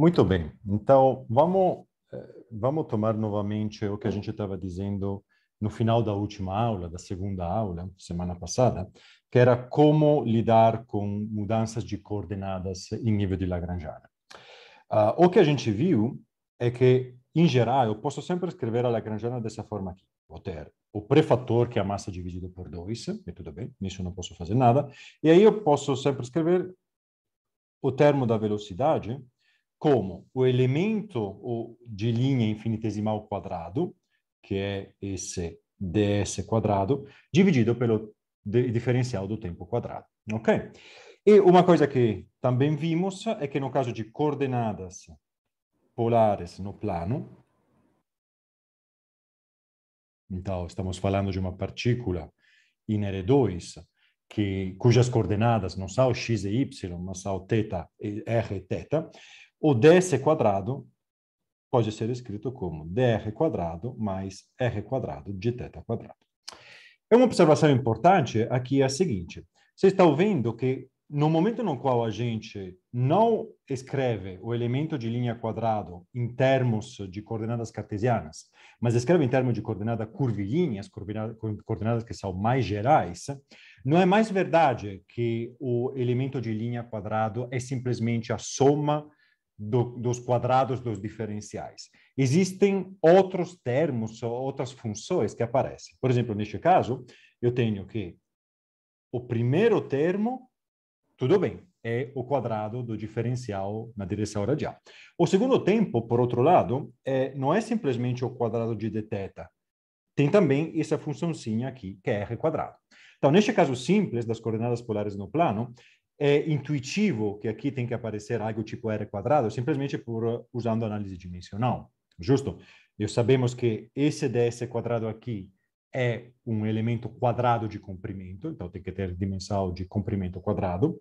Muito bem. Então, vamos, eh, vamos tomar novamente o que a gente estava dizendo no final da última aula, da segunda aula, semana passada, que era como lidar com mudanças de coordenadas em nível de Lagrangiana. Uh, o que a gente viu é que, em geral, eu posso sempre escrever a Lagrangiana dessa forma aqui. Vou ter o prefator, que é a massa dividido por 2, e tudo bem, nisso não posso fazer nada. E aí eu posso sempre escrever o termo da velocidade como o elemento de linha infinitesimal quadrado, que é esse ds quadrado, dividido pelo diferencial do tempo quadrado, ok? E uma coisa que também vimos é que no caso de coordenadas polares no plano, então estamos falando de uma partícula in R2, que, cujas coordenadas não são x e y, mas são θ, r e θ, o ds quadrado pode ser escrito como dr quadrado mais r quadrado de θ quadrado. É uma observação importante aqui é a seguinte. Vocês estão vendo que no momento no qual a gente não escreve o elemento de linha quadrado em termos de coordenadas cartesianas, mas escreve em termos de coordenada curvilíneas, coordenadas que são mais gerais, não é mais verdade que o elemento de linha quadrado é simplesmente a soma do, dos quadrados dos diferenciais. Existem outros termos, outras funções que aparecem. Por exemplo, neste caso, eu tenho que o primeiro termo, tudo bem, é o quadrado do diferencial na direção radial. O segundo tempo, por outro lado, é, não é simplesmente o quadrado de dθ. Tem também essa funçãozinha aqui, que é r quadrado. Então, neste caso simples das coordenadas polares no plano, é intuitivo que aqui tem que aparecer algo tipo R quadrado, simplesmente por uh, usando análise dimensional, justo? E sabemos que esse ds quadrado aqui é um elemento quadrado de comprimento, então tem que ter dimensão de comprimento quadrado.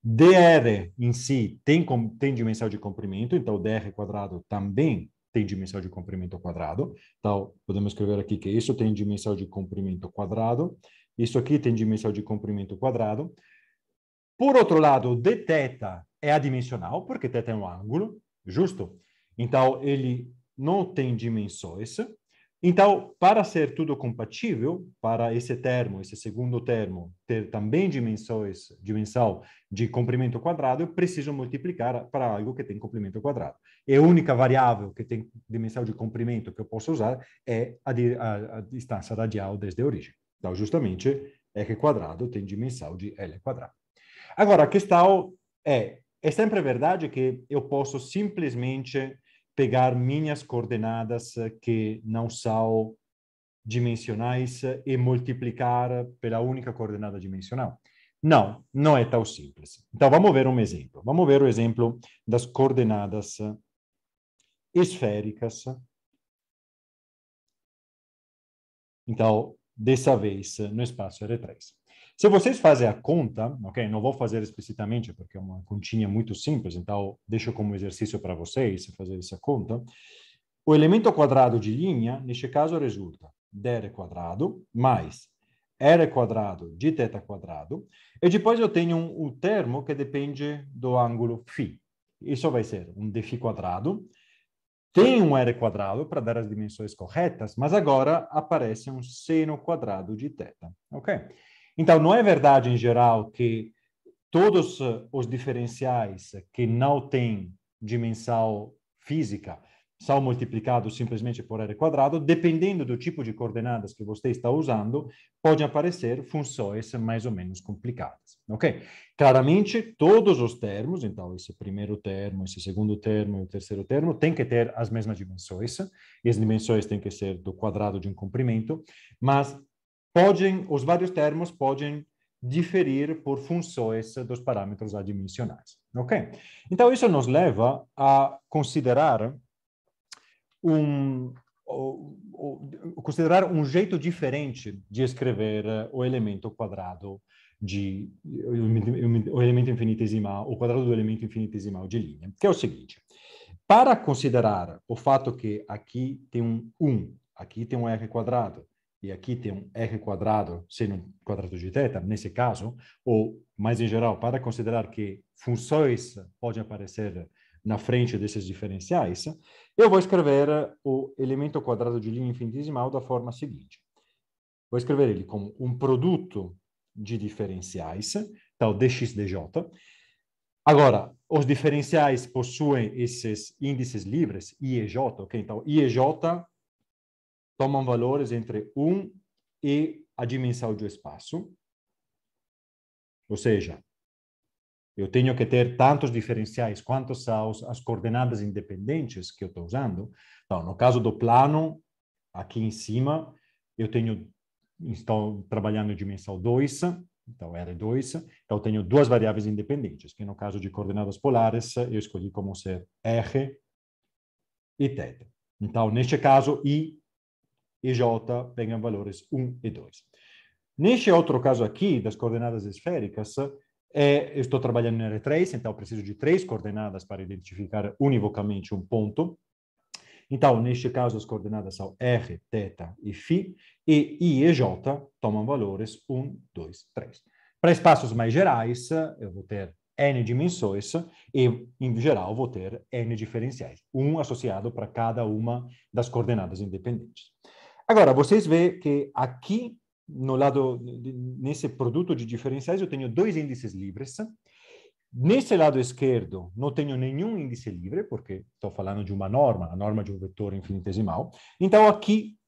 dr em si tem, tem dimensão de comprimento, então dr quadrado também tem dimensão de comprimento quadrado. Então, podemos escrever aqui que isso tem dimensão de comprimento quadrado, isso aqui tem dimensão de comprimento quadrado. Por outro lado, dθ é adimensional, porque θ é um ângulo, justo? Então, ele não tem dimensões. Então, para ser tudo compatível, para esse termo, esse segundo termo, ter também dimensões, dimensão de comprimento quadrado, eu preciso multiplicar para algo que tem comprimento quadrado. E a única variável que tem dimensão de comprimento que eu posso usar é a, a, a distância radial desde a origem. Então, justamente, r quadrado tem dimensão de L quadrado. Agora, a questão é: é sempre verdade que eu posso simplesmente pegar minhas coordenadas que não são dimensionais e multiplicar pela única coordenada dimensional? Não, não é tão simples. Então, vamos ver um exemplo. Vamos ver o exemplo das coordenadas esféricas. Então, dessa vez, no espaço R3. Se vocês fazem a conta, ok? Não vou fazer explicitamente porque é uma continha muito simples, então deixo como exercício para vocês fazer essa conta. O elemento quadrado de linha, neste caso, resulta dr quadrado mais r quadrado de θ quadrado, e depois eu tenho um, um termo que depende do ângulo φ. Isso vai ser um dφ quadrado, tem um r quadrado para dar as dimensões corretas, mas agora aparece um seno quadrado de θ, ok? Então, não é verdade, em geral, que todos eh, os diferenciais que não têm dimensão física são multiplicados simplesmente por r quadrado, dependendo do tipo de coordenadas que você está usando, podem aparecer funções mais ou menos complicadas, ok? Claramente, todos os termos, então esse primeiro termo, esse segundo termo e o terceiro termo, têm que ter as mesmas dimensões, e as dimensões têm que ser do quadrado de um comprimento, mas podem, os vários termos podem diferir por funções dos parâmetros adimensionais. Ok? Então, isso nos leva a considerar um, considerar um jeito diferente de escrever eh, o elemento quadrado de o elemento infinitesimal, o quadrado do elemento infinitesimal de linha, que é o seguinte: para considerar o fato que aqui tem um 1, um, aqui tem um r quadrado, e aqui tem um r quadrado seno quadrado de θ, nesse caso, ou mais em geral, para considerar que funções podem aparecer na frente desses diferenciais, eu vou escrever o elemento quadrado de linha infinitesimal da forma seguinte. Vou escrever ele como um produto de diferenciais, tal dx dj. Agora, os diferenciais possuem esses índices livres, i e j, ok? Então, i e j tomam valores entre 1 e a dimensão do espaço. Ou seja, eu tenho que ter tantos diferenciais quanto são as coordenadas independentes que eu estou usando. Então, no caso do plano, aqui em cima, eu tenho estou trabalhando em dimensão 2, então R2, então tenho duas variáveis independentes, que no caso de coordenadas polares, eu escolhi como ser R e θ. Então, neste caso, I e J tenham valores 1 e 2. Neste outro caso aqui, das coordenadas esféricas, é, estou trabalhando em R3, então preciso de três coordenadas para identificar univocamente um ponto. Então, neste caso, as coordenadas são R, θ e φ, e I e J tomam valores 1, 2, 3. Para espaços mais gerais, eu vou ter n dimensões e, em geral, vou ter n diferenciais, um associado para cada uma das coordenadas independentes. Agora, vocês veem que aqui, no lado, nesse produto de diferenciais, eu tenho dois índices livres. Nesse lado esquerdo, não tenho nenhum índice livre, porque estou falando de uma norma, a norma de um vetor infinitesimal. Então, aqui,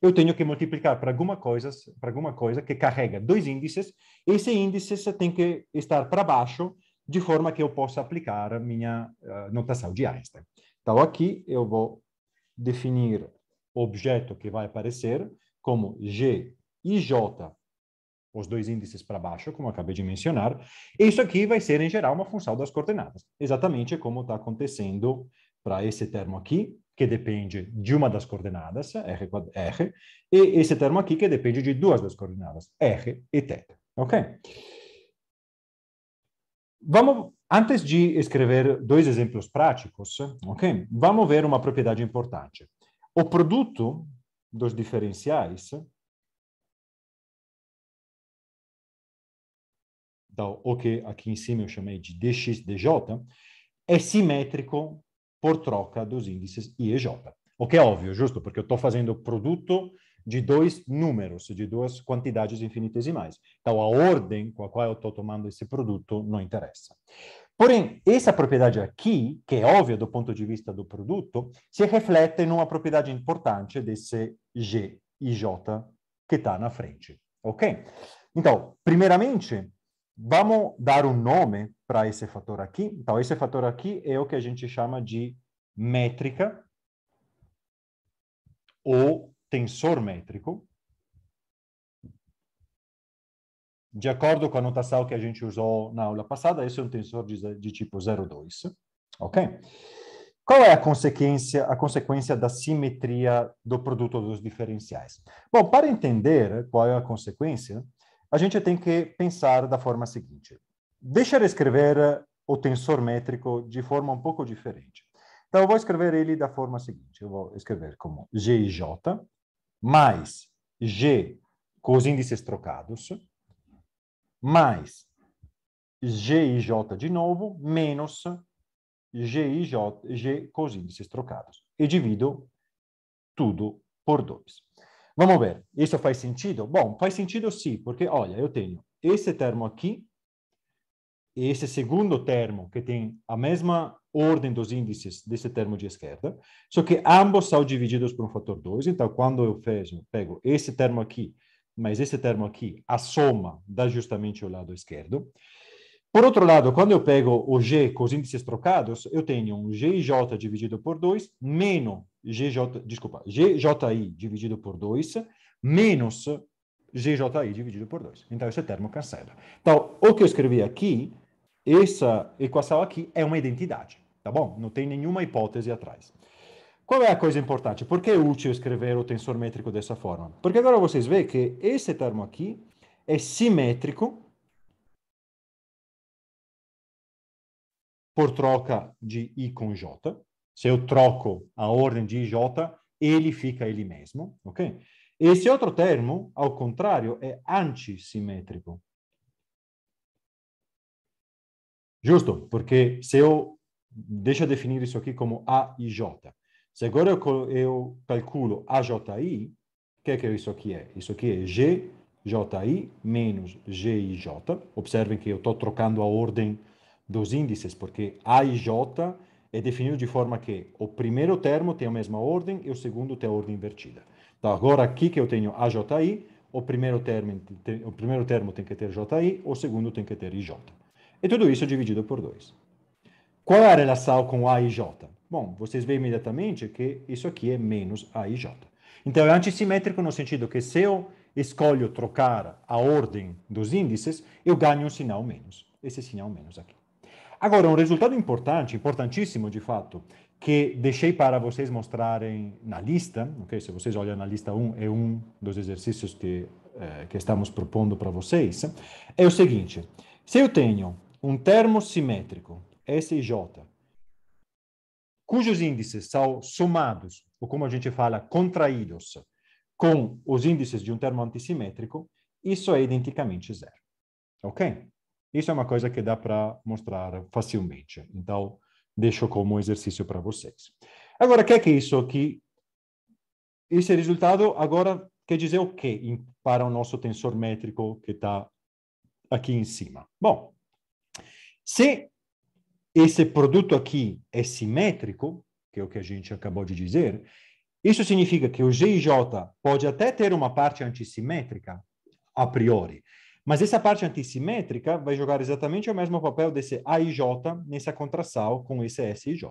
eu tenho que multiplicar para alguma, coisa, para alguma coisa que carrega dois índices. Esse índice tem que estar para baixo, de forma que eu possa aplicar a minha uh, notação de Einstein. Então, aqui eu vou definir objeto que vai aparecer como G e J, os dois índices para baixo, como acabei de mencionar. Isso aqui vai ser, em geral, uma função das coordenadas, exatamente como está acontecendo para esse termo aqui, que depende de uma das coordenadas, é R, R, e esse termo aqui, que depende de duas das coordenadas, R e θ. Ok? Vamos, antes de escrever dois exemplos práticos, ok? Vamos ver uma propriedade importante o produto dos diferenciais, então, o que aqui em cima eu chamei de dx, dj, é simétrico por troca dos índices i e j. O que é óbvio, justo, porque eu estou fazendo o produto de dois números, de duas quantidades infinitesimais. Então, a ordem com a qual eu estou tomando esse produto não interessa. Porém, essa propriedade aqui, que é óbvia do ponto de vista do produto, se reflete numa propriedade importante desse G e J que está na frente, ok? Então, primeiramente, vamos dar um nome para esse fator aqui. Então, esse fator aqui é o que a gente chama de métrica ou tensor métrico. de acordo com a notação que a gente usou na aula passada, esse é um tensor de, de tipo 0,2, ok? Qual é a consequência, a consequência da simetria do produto dos diferenciais? Bom, para entender qual é a consequência, a gente tem que pensar da forma seguinte. Deixa eu escrever o tensor métrico de forma um pouco diferente. Então, eu vou escrever ele da forma seguinte. Eu vou escrever como g j mais G com os índices trocados mais G e J de novo, menos G e J, G com os índices trocados. E divido tudo por 2. Vamos ver, isso faz sentido? Bom, faz sentido sim, porque olha, eu tenho esse termo aqui, e esse segundo termo, que tem a mesma ordem dos índices desse termo de esquerda, só que ambos são divididos por um fator 2, então quando eu pego esse termo aqui mas esse termo aqui, a soma, dá justamente o lado esquerdo. Por outro lado, quando eu pego o G com os índices trocados, eu tenho um GJ dividido por 2 menos GJ, desculpa, GJI dividido por 2 menos GJI dividido por 2. Então, esse termo cancela. Então, o que eu escrevi aqui, essa equação aqui é uma identidade, tá bom? Não tem nenhuma hipótese atrás. Qual é a coisa importante? Por que é útil escrever o tensor métrico dessa forma? Porque agora vocês veem que esse termo aqui é simétrico por troca de I com J. Se eu troco a ordem de IJ, ele fica ele mesmo, ok? Esse outro termo, ao contrário, é antissimétrico. Justo, porque se eu deixa eu definir isso aqui como A e J. Se agora eu calculo AJI, o que é que é isso aqui é? Isso aqui é GJI menos GIJ. Observem que eu estou trocando a ordem dos índices, porque A e J é definido de forma que o primeiro termo tem a mesma ordem e o segundo tem a ordem invertida. Então, agora aqui que eu tenho AJI, o primeiro termo, o primeiro termo tem que ter JI, o segundo tem que ter IJ. E tudo isso dividido por 2. Qual é a relação com A e J? Bom, vocês veem imediatamente que isso aqui é menos A e J. Então, é antissimétrico no sentido que se eu escolho trocar a ordem dos índices, eu ganho um sinal menos, esse sinal menos aqui. Agora, um resultado importante, importantíssimo de fato, que deixei para vocês mostrarem na lista, ok? Se vocês olham na lista 1, é um dos exercícios que, eh, que estamos propondo para vocês, é o seguinte, se eu tenho um termo simétrico, S e J, cujos índices são somados, ou como a gente fala, contraídos, com os índices de um termo antissimétrico, isso é identicamente zero. Ok? Isso é uma coisa que dá para mostrar facilmente. Então, deixo como exercício para vocês. Agora, o que é que isso aqui? Esse resultado agora quer dizer o quê para o nosso tensor métrico que está aqui em cima? Bom, se esse produto aqui é simétrico, que é o que a gente acabou de dizer, isso significa que o J pode até ter uma parte antissimétrica, a priori, mas essa parte antissimétrica vai jogar exatamente o mesmo papel desse AIJ nessa contração com esse SIJ.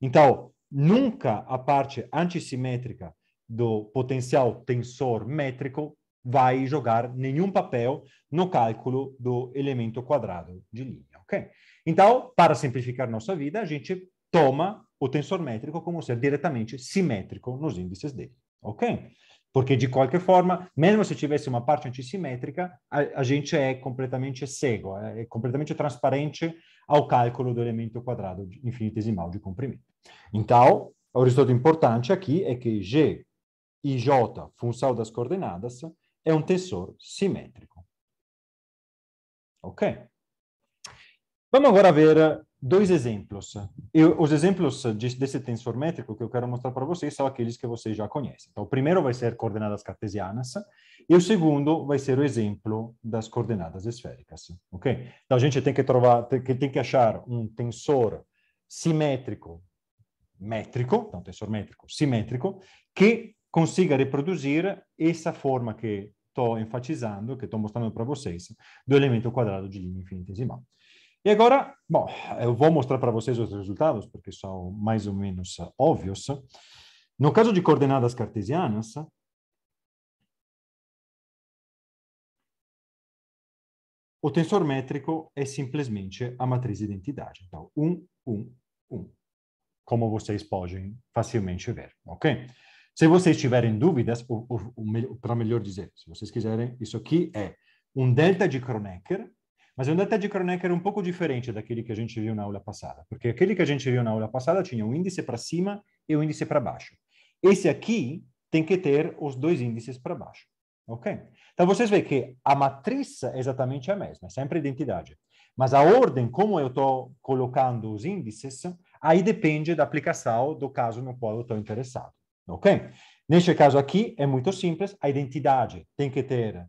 Então, nunca a parte antissimétrica do potencial tensor métrico vai jogar nenhum papel no cálculo do elemento quadrado de linha, ok? Então, para simplificar nossa vida, a gente toma o tensor métrico como ser diretamente simétrico nos índices dele, ok? Porque, de qualquer forma, mesmo se tivesse uma parte antissimétrica, a, a gente é completamente cego, é, é completamente transparente ao cálculo do elemento quadrado infinitesimal de comprimento. Então, o resultado importante aqui é que G e J, função das coordenadas, é um tensor simétrico. Ok? Vamos agora ver eh, dois exemplos. Eu, os exemplos desse tensor métrico que eu quero mostrar para vocês são aqueles que vocês já conhecem. Então, o primeiro vai ser coordenadas cartesianas e o segundo vai ser o exemplo das coordenadas esféricas, ok? Então, a gente tem que trovar, tem, tem que achar um tensor simétrico, métrico, então tensor métrico simétrico, que consiga reproduzir essa forma que estou enfatizando, que estou mostrando para vocês, do elemento quadrado de linha infinitesimal. E agora, bom, eu vou mostrar para vocês os resultados, porque são mais ou menos eh, óbvios. No caso de coordenadas cartesianas, o tensor métrico é simplesmente a matriz de identidade. Então, 1, 1, 1. Como vocês podem facilmente ver, ok? Se vocês tiverem dúvidas, ou, ou, ou para melhor dizer, se vocês quiserem, isso aqui é um delta de Kronecker, mas o Andata de Kronecker era um pouco diferente daquele que a gente viu na aula passada, porque aquele que a gente viu na aula passada tinha um índice para cima e um índice para baixo. Esse aqui tem que ter os dois índices para baixo, ok? Então vocês veem que a matriz é exatamente a mesma, é sempre a identidade. Mas a ordem, como eu estou colocando os índices, aí depende da aplicação do caso no qual eu estou interessado, ok? Neste caso aqui é muito simples, a identidade tem que ter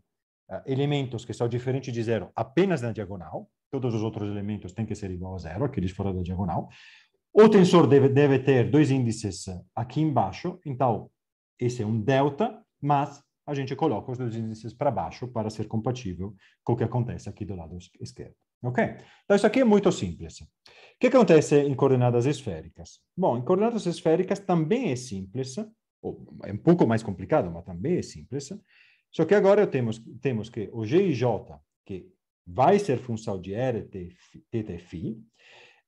ah, elementos que são diferentes de zero apenas na diagonal, todos os outros elementos têm que ser igual a zero, aqueles fora da diagonal. O tensor deve, deve ter dois índices aqui embaixo, então esse é um delta, mas a gente coloca os dois índices para baixo para ser compatível com o que acontece aqui do lado esquerdo. Ok? Então, isso aqui é muito simples. O que acontece em coordenadas esféricas? Bom, em coordenadas esféricas também é simples, é um pouco mais complicado, mas também é simples, só que agora temos, temos que o GIJ, que vai ser função de R, θ e φ,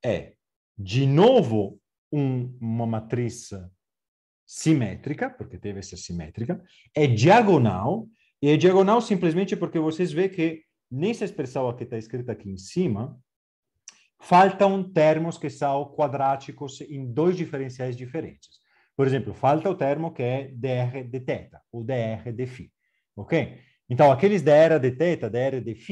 é, de novo, um, uma matriz simétrica, porque deve ser simétrica, é diagonal, e é diagonal simplesmente porque vocês veem que nessa expressão que está escrita aqui em cima, faltam termos que são quadráticos em dois diferenciais diferentes. Por exemplo, falta o termo que é dr de θ, ou dr de φ ok? Então, aqueles da era de θ, da era de φ,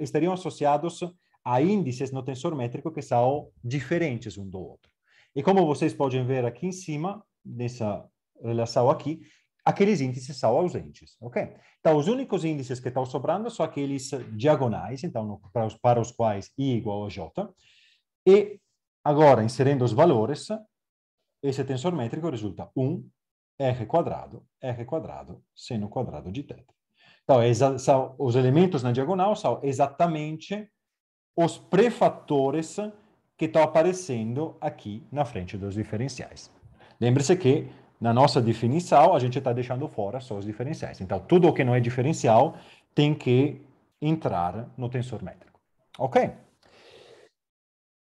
estariam associados a índices no tensor métrico que são diferentes um do outro. E como vocês podem ver aqui em cima, nessa relação aqui, aqueles índices são ausentes, ok? Então, os únicos índices que estão sobrando são aqueles diagonais, então, no, para, os, para os quais i igual a j. E agora, inserindo os valores, esse tensor métrico resulta 1, r quadrado, r quadrado, seno quadrado de teta. Então, é são, os elementos na diagonal são exatamente os prefatores que estão aparecendo aqui na frente dos diferenciais. Lembre-se que na nossa definição a gente está deixando fora só os diferenciais. Então, tudo o que não é diferencial tem que entrar no tensor métrico. Ok?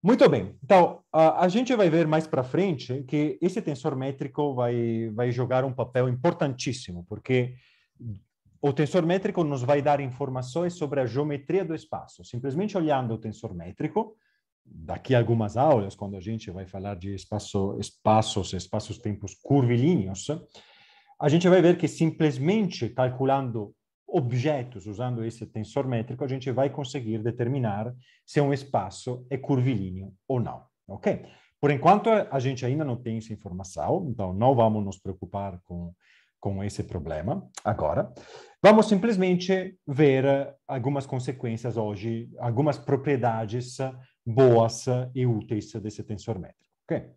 Muito bem. Então, a, a gente vai ver mais para frente que esse tensor métrico vai, vai jogar um papel importantíssimo, porque o tensor métrico nos vai dar informações sobre a geometria do espaço. Simplesmente olhando o tensor métrico, daqui a algumas aulas, quando a gente vai falar de espaço, espaços, espaços-tempos curvilíneos, a gente vai ver que simplesmente calculando objetos, usando esse tensor métrico, a gente vai conseguir determinar se é um espaço é curvilíneo ou não, ok? Por enquanto, a gente ainda não tem essa informação, então não vamos nos preocupar com, com esse problema agora. Vamos simplesmente ver eh, algumas consequências hoje, algumas propriedades boas e úteis desse tensor métrico, ok?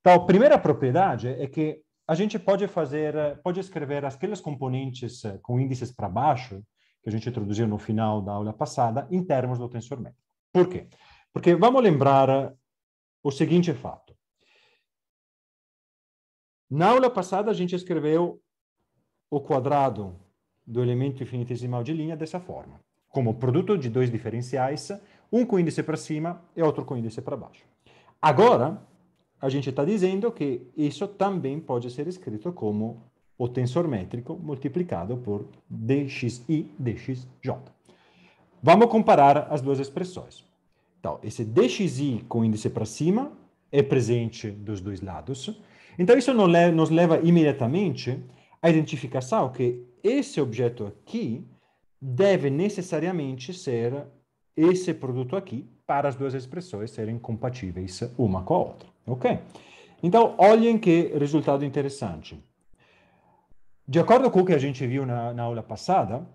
Então, a primeira propriedade é que a gente pode fazer, eh, pode escrever aqueles componentes eh, com índices para baixo, que a gente introduziu no final da aula passada, em termos do tensor métrico. Por quê? Porque vamos lembrar eh, o seguinte fato. Na aula passada, a gente escreveu o quadrado do elemento infinitesimal de linha dessa forma, como produto de dois diferenciais, um com índice para cima e outro com índice para baixo. Agora, a gente está dizendo que isso também pode ser escrito como o tensor métrico multiplicado por dxi, dxj. Vamos comparar as duas expressões. Então, esse dxi com índice para cima é presente dos dois lados. Então, isso nos leva imediatamente à identificação que esse objeto aqui deve necessariamente ser esse produto aqui para as duas expressões serem compatíveis uma com a outra. Ok? Então, olhem que resultado interessante. De acordo com o que a gente viu na, na aula passada,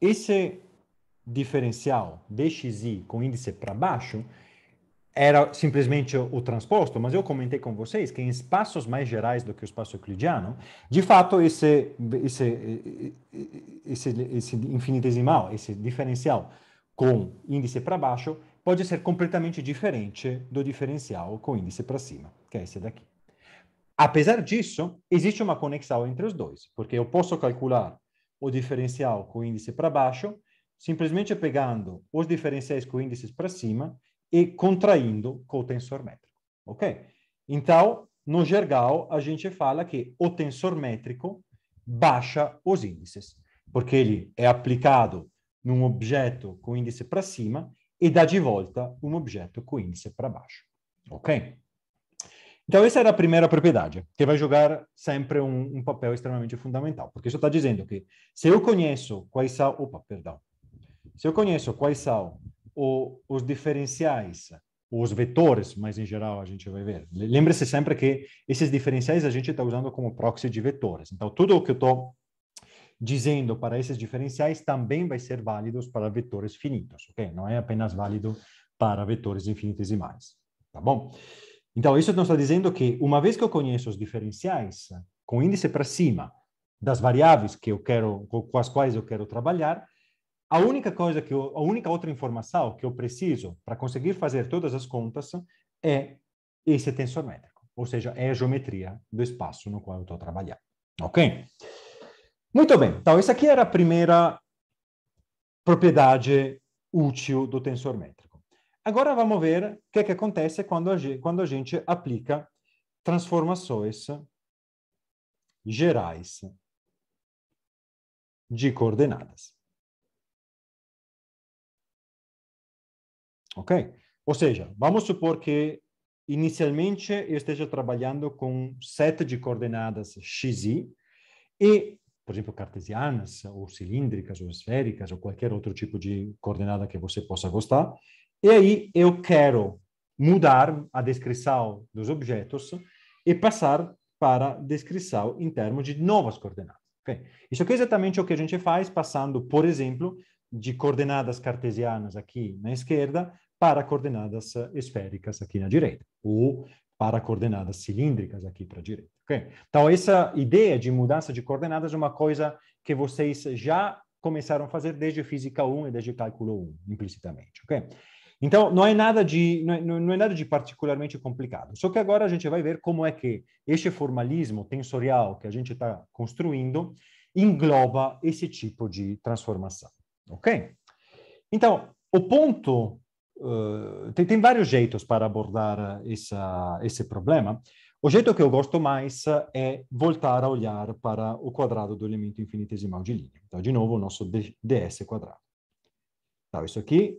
esse diferencial DXI com índice para baixo era simplesmente o transposto, mas eu comentei com vocês que em espaços mais gerais do que o espaço euclidiano, de fato, esse, esse, esse, esse infinitesimal, esse diferencial com índice para baixo, pode ser completamente diferente do diferencial com índice para cima, que é esse daqui. Apesar disso, existe uma conexão entre os dois, porque eu posso calcular o diferencial com índice para baixo, simplesmente pegando os diferenciais com índices para cima e contraindo com o tensor métrico, ok? Então, no gergal, a gente fala que o tensor métrico baixa os índices, porque ele é aplicado num objeto com índice para cima e dá de volta um objeto com índice para baixo. Ok? Então, essa era a primeira propriedade, que vai jogar sempre um, um papel extremamente fundamental, porque isso está dizendo que se eu conheço quais são, opa, perdão, se eu conheço quais são o, os diferenciais, os vetores, mas em geral a gente vai ver. Lembre-se sempre que esses diferenciais a gente está usando como proxy de vetores. Então, tudo o que eu estou dizendo para esses diferenciais também vai ser válidos para vetores finitos, ok? Não é apenas válido para vetores infinitesimais, tá bom? Então, isso não está dizendo que, uma vez que eu conheço os diferenciais com índice para cima das variáveis que eu quero, com as quais eu quero trabalhar, a única coisa que eu, a única outra informação que eu preciso para conseguir fazer todas as contas é esse tensor métrico, ou seja, é a geometria do espaço no qual eu estou trabalhando, ok? Muito bem, então isso aqui era a primeira propriedade útil do tensor métrico. Agora vamos ver o que, é que acontece quando a, gente, quando a gente aplica transformações gerais de coordenadas. Ok? Ou seja, vamos supor que inicialmente eu esteja trabalhando com um set de coordenadas xi e por exemplo, cartesianas, ou cilíndricas, ou esféricas, ou qualquer outro tipo de coordenada que você possa gostar. E aí eu quero mudar a descrição dos objetos e passar para a descrição em termos de novas coordenadas. Okay? Isso é exatamente o que a gente faz passando, por exemplo, de coordenadas cartesianas aqui na esquerda para coordenadas eh, esféricas aqui na direita, ou para coordenadas cilíndricas aqui para a direita. Okay? Então, essa ideia de mudança de coordenadas é uma coisa que vocês já começaram a fazer desde física 1 e desde cálculo 1, implicitamente. Okay? Então, não é nada de não é, não é, nada de particularmente complicado. Só que agora a gente vai ver como é que este formalismo tensorial que a gente está construindo engloba esse tipo de transformação, ok? Então, o ponto eh, tem, tem, vários jeitos para abordar essa, esse problema. O jeito que eu gosto mais é voltar a olhar para o quadrado do elemento infinitesimal de linha. Então, de novo, o nosso ds quadrado. Então, isso aqui,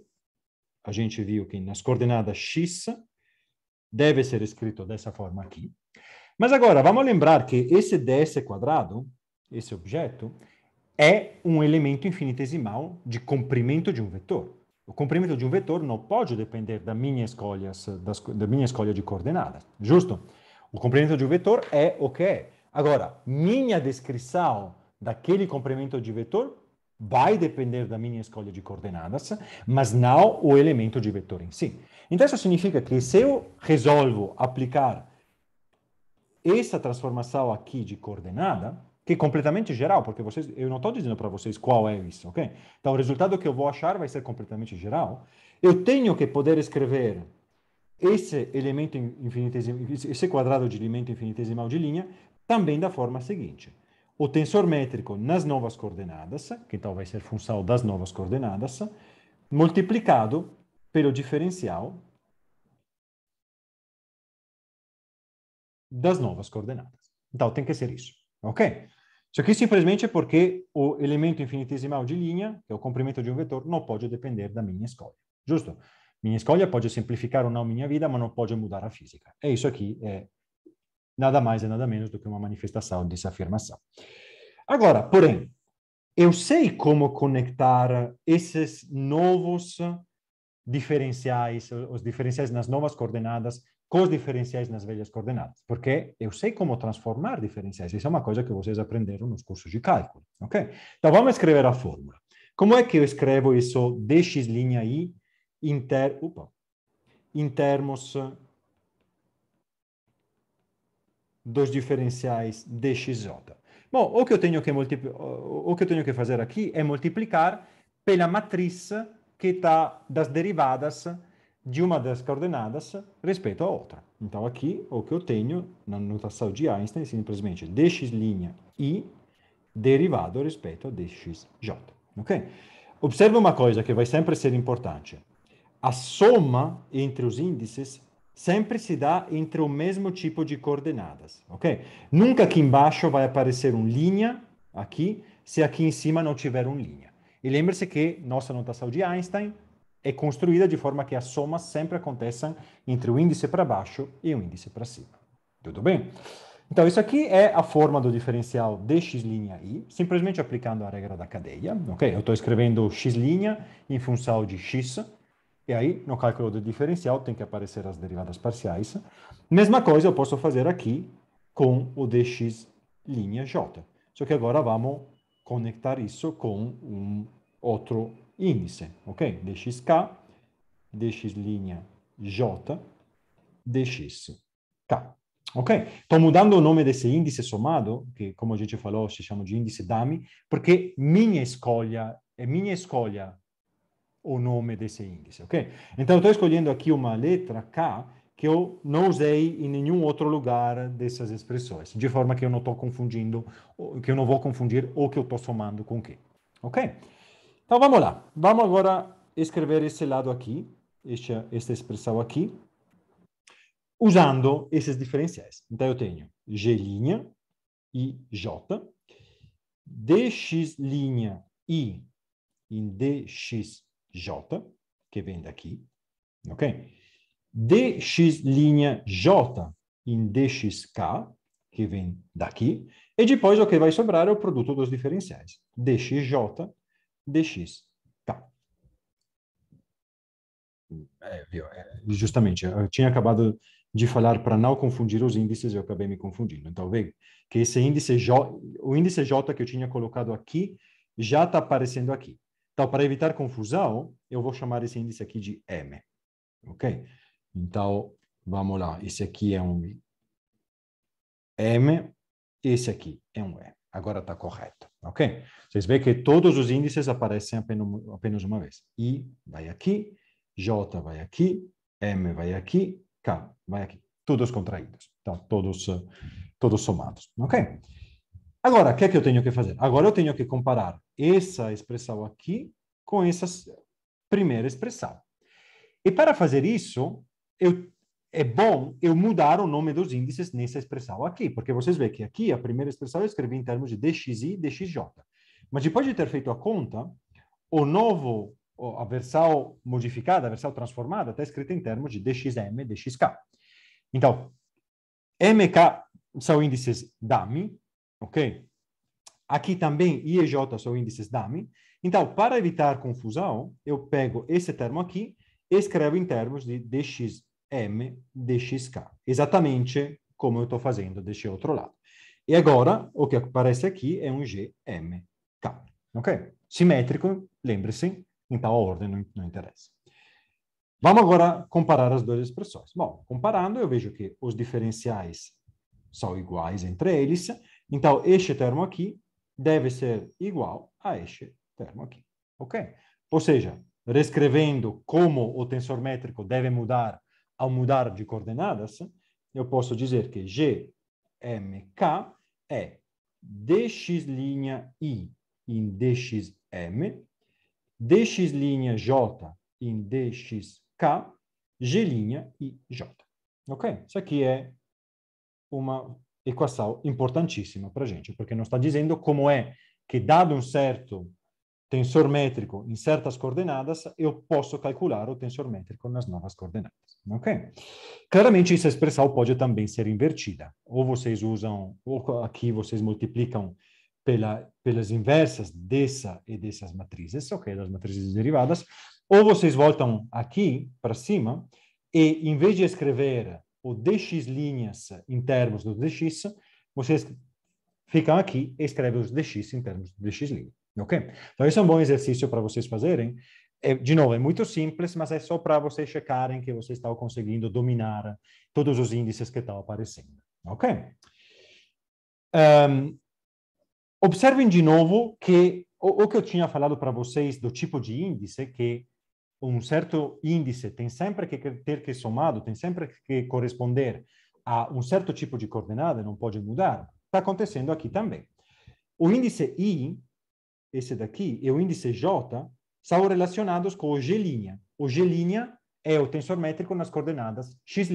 a gente viu que nas coordenadas x deve ser escrito dessa forma aqui. Mas agora, vamos lembrar que esse ds quadrado, esse objeto, é um elemento infinitesimal de comprimento de um vetor. O comprimento de um vetor não pode depender da minha escolha, das, da minha escolha de coordenadas, justo? O comprimento de um vetor é o que é. Agora, minha descrição daquele comprimento de vetor vai depender da minha escolha de coordenadas, mas não o elemento de vetor em si. Então, isso significa que se eu resolvo aplicar essa transformação aqui de coordenada, que é completamente geral, porque vocês, eu não estou dizendo para vocês qual é isso, ok? Então, o resultado que eu vou achar vai ser completamente geral. Eu tenho que poder escrever esse elemento infinitesimal, esse quadrado de elemento infinitesimal de linha, também da forma seguinte. O tensor métrico nas novas coordenadas, que então vai ser função das novas coordenadas, multiplicado pelo diferencial das novas coordenadas. Então, tem que ser isso. Ok? Isso aqui simplesmente é porque o elemento infinitesimal de linha, que é o comprimento de um vetor, não pode depender da minha escolha, justo? Minha escolha pode simplificar ou não minha vida, mas não pode mudar a física. E é isso aqui é nada mais e nada menos do que uma manifestação dessa afirmação. Agora, porém, eu sei como conectar esses novos diferenciais, os diferenciais nas novas coordenadas com os diferenciais nas velhas coordenadas, porque eu sei como transformar diferenciais. Isso é uma coisa que vocês aprenderam nos cursos de cálculo, ok? Então, vamos escrever a fórmula. Como é que eu escrevo isso dx'i em, ter... termos dos diferenciais dxj? Bom, o que, eu tenho que o que eu tenho que fazer aqui é multiplicar pela matriz que está das derivadas de uma das coordenadas respeito à outra. Então, aqui, o que eu tenho na notação de Einstein é simplesmente dx'I derivado respeito a dxj. Ok? Observa uma coisa que vai sempre ser importante. A soma entre os índices sempre se dá entre o mesmo tipo de coordenadas, ok? Nunca aqui embaixo vai aparecer um linha aqui, se aqui em cima não tiver um linha. E lembre-se que nossa notação de Einstein é construída de forma que as somas sempre aconteçam entre o índice para baixo e o índice para cima. Tudo bem? Então, isso aqui é a forma do diferencial dx'i, simplesmente aplicando a regra da cadeia, ok? Eu estou escrevendo x' em função de x, e aí, no cálculo do diferencial, tem que aparecer as derivadas parciais. Mesma coisa eu posso fazer aqui com o dx'j. Só que agora vamos conectar isso com um outro índice, ok? dxk, dx'j, dxk. Ok? Estou mudando o nome desse índice somado, que como a gente falou, se chama de índice dami, porque minha escolha, é minha escolha o nome desse índice, ok? Então, estou escolhendo aqui uma letra K que eu não usei em nenhum outro lugar dessas expressões, de forma que eu não estou confundindo, que eu não vou confundir o que eu estou somando com o que, ok? Então vamos lá. Vamos agora escrever esse lado aqui, esta, esta expressão aqui, usando esses diferenciais. Então eu tenho G' e J, dx' e em dxj, que vem daqui, ok? dx'j em dxk, que vem daqui, e depois o que vai sobrar é o produto dos diferenciais, dxj dx. Tá. É, viu? É, justamente, eu tinha acabado de falar para não confundir os índices, eu acabei me confundindo. Então, veja que esse índice J, o índice J que eu tinha colocado aqui, já está aparecendo aqui. Então, para evitar confusão, eu vou chamar esse índice aqui de M. Ok? Então, vamos lá. Esse aqui é um M, esse aqui é um M. Agora está correto, ok? Vocês veem que todos os índices aparecem apenas, apenas uma vez. I vai aqui, J vai aqui, M vai aqui, K vai aqui. Todos contraídos, então todos, eh, todos somados, ok? Agora, o que é que eu tenho que fazer? Agora eu tenho que comparar essa expressão aqui com essa primeira expressão. E para fazer isso, eu é bom eu mudar o nome dos índices nessa expressão aqui, porque vocês veem que aqui a primeira expressão eu escrevi em termos de DXI e DXJ. Mas depois de ter feito a conta, o novo, a versão modificada, a versão transformada, está escrita em termos de DXM e DXK. Então, MK são índices DAMI, ok? Aqui também j são índices DAMI. Então, para evitar confusão, eu pego esse termo aqui e escrevo em termos de DX m dxk, como eu estou fazendo desse outro lado E agora o que aparece aqui é um gmk, ok? Simétrico, lembre-se, então a ordem não, não interessa. Vamos agora comparar as duas expressões. Bom, comparando eu vejo que os diferenciais são iguais entre eles, então este termo aqui deve ser igual a este termo aqui, ok? Ou seja, reescrevendo como o tensor métrico deve mudar ao mudar de coordenadas, eu posso dizer que GMK é dx'I em dxm, dx'J em dxk, G' e J. Ok? Isso aqui é uma equação importantíssima para a gente, porque não está dizendo como é que, dado um certo tensor métrico em certas coordenadas, eu posso calcular o tensor métrico nas novas coordenadas. Ok? Claramente, essa expressão pode também ser invertida. Ou vocês usam, ou aqui vocês multiplicam pela, pelas inversas dessa e dessas matrizes, ok? Das matrizes derivadas. Ou vocês voltam aqui para cima e, em vez de escrever o dx linhas em termos do dx, vocês ficam aqui e escrevem os dx em termos do dx linhas. Ok? Então, esse é um bom exercício para vocês fazerem. É, de novo, é muito simples, mas é só para vocês checarem que vocês estão conseguindo dominar todos os índices que estão aparecendo. Ok? Um, observem de novo que o, o que eu tinha falado para vocês do tipo de índice, que um certo índice tem sempre que ter que somado, tem sempre que corresponder a um certo tipo de coordenada, não pode mudar. Está acontecendo aqui também. O índice I esse daqui, e o índice J, são relacionados com o G'. O G' é o tensor métrico nas coordenadas x'.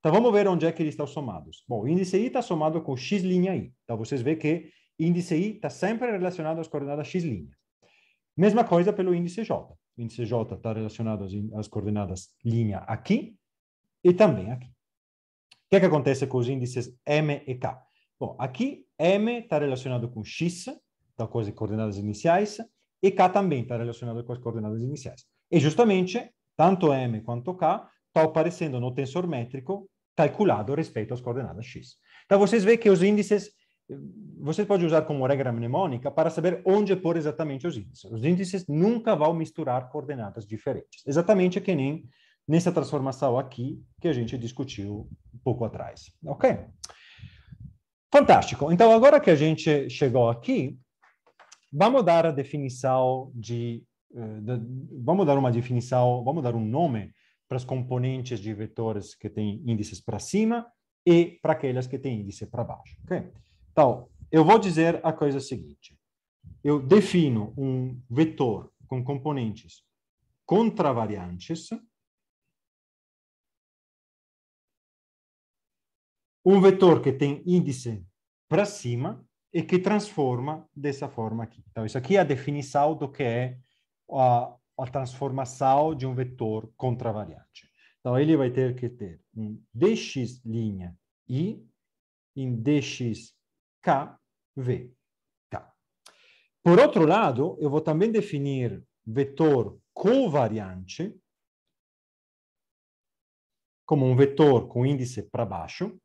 Então, vamos ver onde é que eles estão somados. Bom, o índice i está somado com x'i. Então, vocês veem que índice i está sempre relacionado às coordenadas x'. Mesma coisa pelo índice j. O índice j está relacionado às coordenadas linha aqui e também aqui. O que, é que acontece com os índices m e k? Bom, aqui m está relacionado com x da coisa de coordenadas iniciais, e K também está relacionado com as coordenadas iniciais. E justamente, tanto M quanto K está aparecendo no tensor métrico calculado respeito às coordenadas X. Então, vocês veem que os índices, vocês podem usar como regra mnemônica para saber onde pôr exatamente os índices. Os índices nunca vão misturar coordenadas diferentes. Exatamente que nem nessa transformação aqui que a gente discutiu um pouco atrás. Ok? Fantástico. Então, agora que a gente chegou aqui, Vamos dar a definição de, eh, de, vamos dar uma definição, vamos dar um nome para os componentes de vetores que têm índices para cima e para aquelas que têm índice para baixo, ok? Então, eu vou dizer a coisa seguinte. Eu defino um vetor com componentes contravariantes, um vetor que tem índice para cima e que transforma dessa forma aqui. Então, isso aqui é a definição do que é a, a transformação de um vetor contravariante. Então, ele vai ter que ter um dx' i em dx kv. K. Por outro lado, eu vou também definir vetor covariante como um vetor com índice para baixo,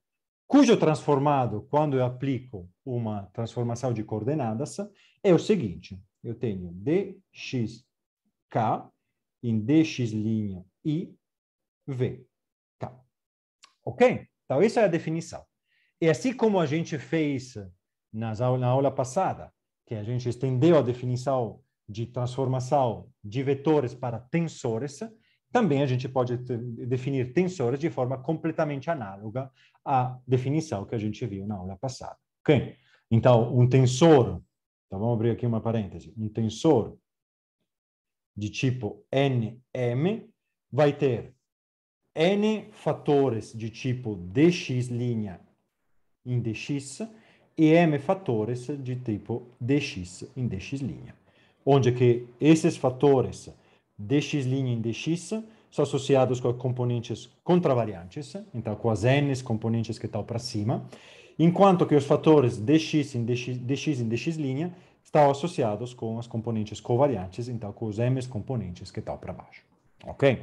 cujo transformado, quando eu aplico uma transformação de coordenadas, é o seguinte, eu tenho dxk em dx'i i, v, k. Ok? Então, essa é a definição. E assim como a gente fez nas aula, na aula passada, que a gente estendeu a definição de transformação de vetores para tensores, também a gente pode definir tensores de forma completamente análoga à definição que a gente viu na aula passada. Ok? Então, um tensor, então vamos abrir aqui uma parêntese, um tensor de tipo NM vai ter n fatores de tipo dx' em dx e m fatores de tipo dx em dx', onde que esses fatores dx' em dx são associados com componentes contravariantes, então com as n componentes que estão para cima, enquanto que os fatores dx em dx, dx em dx' estão associados com as componentes covariantes, então com os m's componentes que estão para baixo. Ok?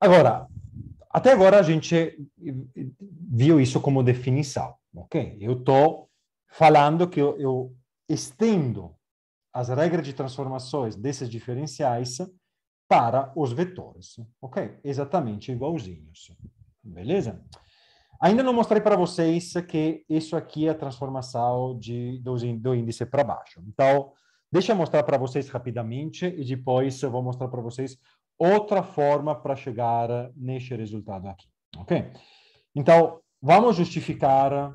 Agora, até agora a gente viu isso como definição, ok? Eu estou falando que eu, eu estendo as regras de transformações desses diferenciais para os vetores, ok? Exatamente igualzinhos, beleza? Ainda não mostrei para vocês que isso aqui é a transformação de, do, do índice para baixo. Então, deixa eu mostrar para vocês rapidamente e depois eu vou mostrar para vocês outra forma para chegar neste resultado aqui, ok? Então, vamos justificar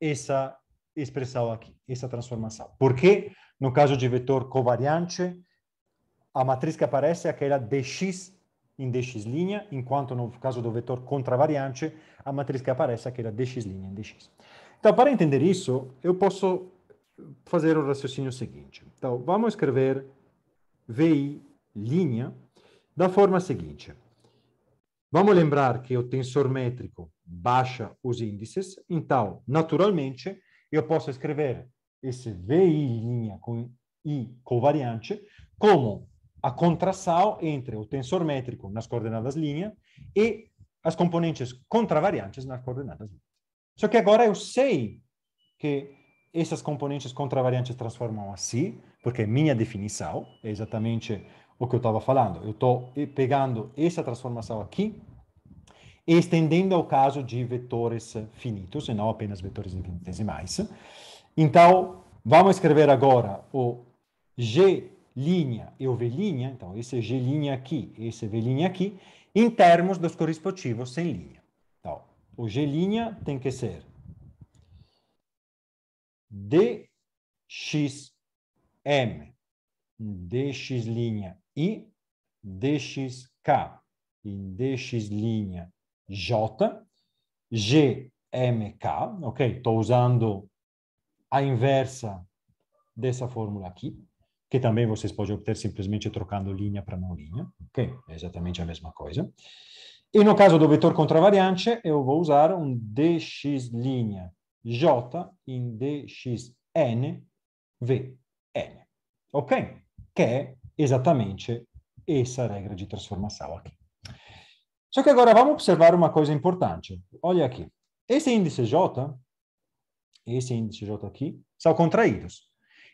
essa expressar aqui, essa transformação. Porque, no caso de vetor covariante, a matriz que aparece é aquela dx em dx', enquanto no caso do vetor contravariante, a matriz que aparece é aquela dx' em dx. Então, para entender isso, eu posso fazer o raciocínio seguinte. Então, vamos escrever VI' da forma seguinte. Vamos lembrar que o tensor métrico baixa os índices, então, naturalmente, eu posso escrever esse VI' com I covariante como a contração entre o tensor métrico nas coordenadas linha e as componentes contravariantes nas coordenadas linha. Só que agora eu sei que essas componentes contravariantes transformam assim, porque é minha definição é exatamente o que eu estava falando. Eu estou pegando essa transformação aqui estendendo ao caso de vetores finitos, e não apenas vetores infinitesimais. Então, vamos escrever agora o G' e o V', então esse G' aqui e esse V' aqui, em termos dos correspondivos sem linha. Então, o G' tem que ser dxm, dx' i, dxk, e dx' J, G, M, K, ok? Estou usando a inversa dessa fórmula aqui, que também vocês podem obter simplesmente trocando linha para não linha, ok? É exatamente a mesma coisa. E no caso do vetor contravariante, eu vou usar um dx'j j em dxn vn, ok? Que é exatamente essa regra de transformação aqui. Só que agora vamos observar uma coisa importante. Olha aqui. Esse índice J, esse índice J aqui, são contraídos.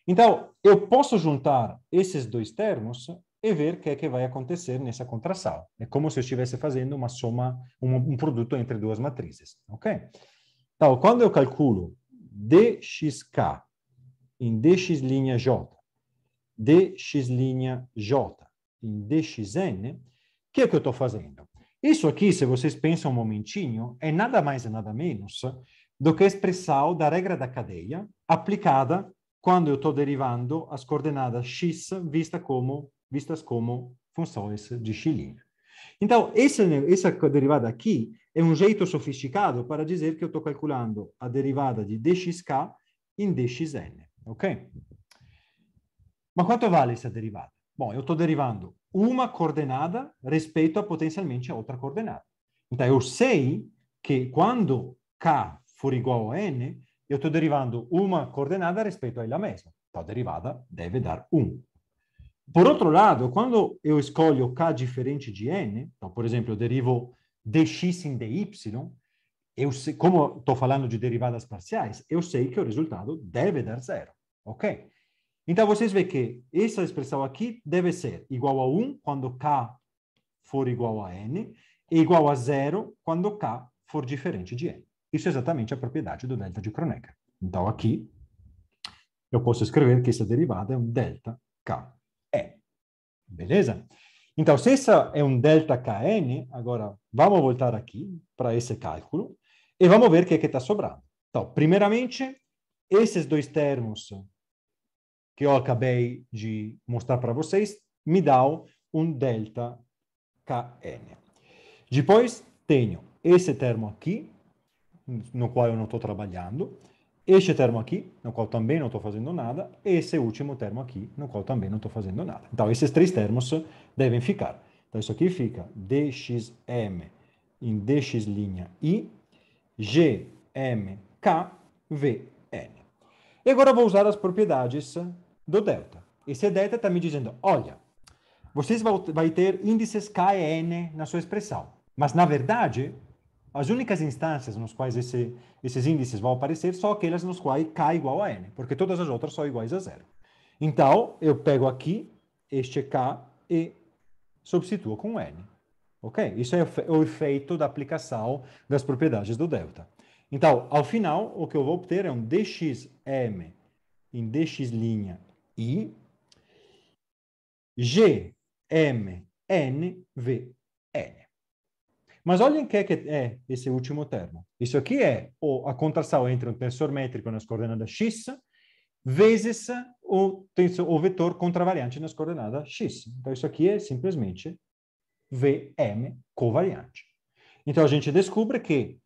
Então, eu posso juntar esses dois termos e ver o que é que vai acontecer nessa contração. É como se eu estivesse fazendo uma soma, um, um produto entre duas matrizes, ok? Então, quando eu calculo dxk em dx'j, dx'j em dxn, o que é que eu estou fazendo? Isso aqui, se vocês pensam um momentinho, é nada mais e nada menos do que a expressão da regra da cadeia aplicada quando eu estou derivando as coordenadas x vista como, vistas como funções de x. Então, essa derivada aqui é um jeito sofisticado para dizer que eu estou calculando a derivada de dxk em dxn, ok? Mas quanto vale essa derivada? Bom, eu estou derivando uma coordenada respeito a potencialmente a outra coordenada. Então, eu sei que quando k for igual a n, eu estou derivando uma coordenada respeito a ela mesma. Então, tá a derivada deve dar 1. Por outro lado, quando eu escolho k diferente de n, então, por exemplo, eu derivo dx em dy, eu sei, como estou falando de derivadas parciais, eu sei que o resultado deve dar zero, ok? Então, vocês veem que essa expressão aqui deve ser igual a 1 quando k for igual a n, e igual a zero quando k for diferente de n. Isso é exatamente a propriedade do delta de Kronecker. Então, aqui, eu posso escrever que essa derivada é um delta KE. Beleza? Então, se essa é um delta KN, agora vamos voltar aqui para esse cálculo e vamos ver o que é está sobrando. Então, primeiramente, esses dois termos que eu acabei de mostrar para vocês, me dá um delta Kn. Depois tenho esse termo aqui, no qual eu não estou trabalhando, este termo aqui, no qual também não estou fazendo nada, e esse último termo aqui, no qual também não estou fazendo nada. Então, esses três termos devem ficar. Então, isso aqui fica dxm em dx' i, gmk, vn. E agora vou usar as propriedades do delta. Esse delta está me dizendo, olha, vocês vão ter índices k e n na sua expressão, mas na verdade, as únicas instâncias nos quais esse, esses índices vão aparecer são aquelas nos quais K é igual a N, porque todas as outras são iguais a zero. Então, eu pego aqui este K e substituo com N. Ok? Isso é o efeito da aplicação das propriedades do delta. Então, ao final, o que eu vou obter é um dxm em dx' I, G, M, N, V, n Mas olhem o é que é esse último termo. Isso aqui é a contração entre um tensor métrico nas coordenadas x vezes o, tensor, o vetor contravariante nas coordenadas x. Então, isso aqui é simplesmente VM covariante. Então, a gente descobre que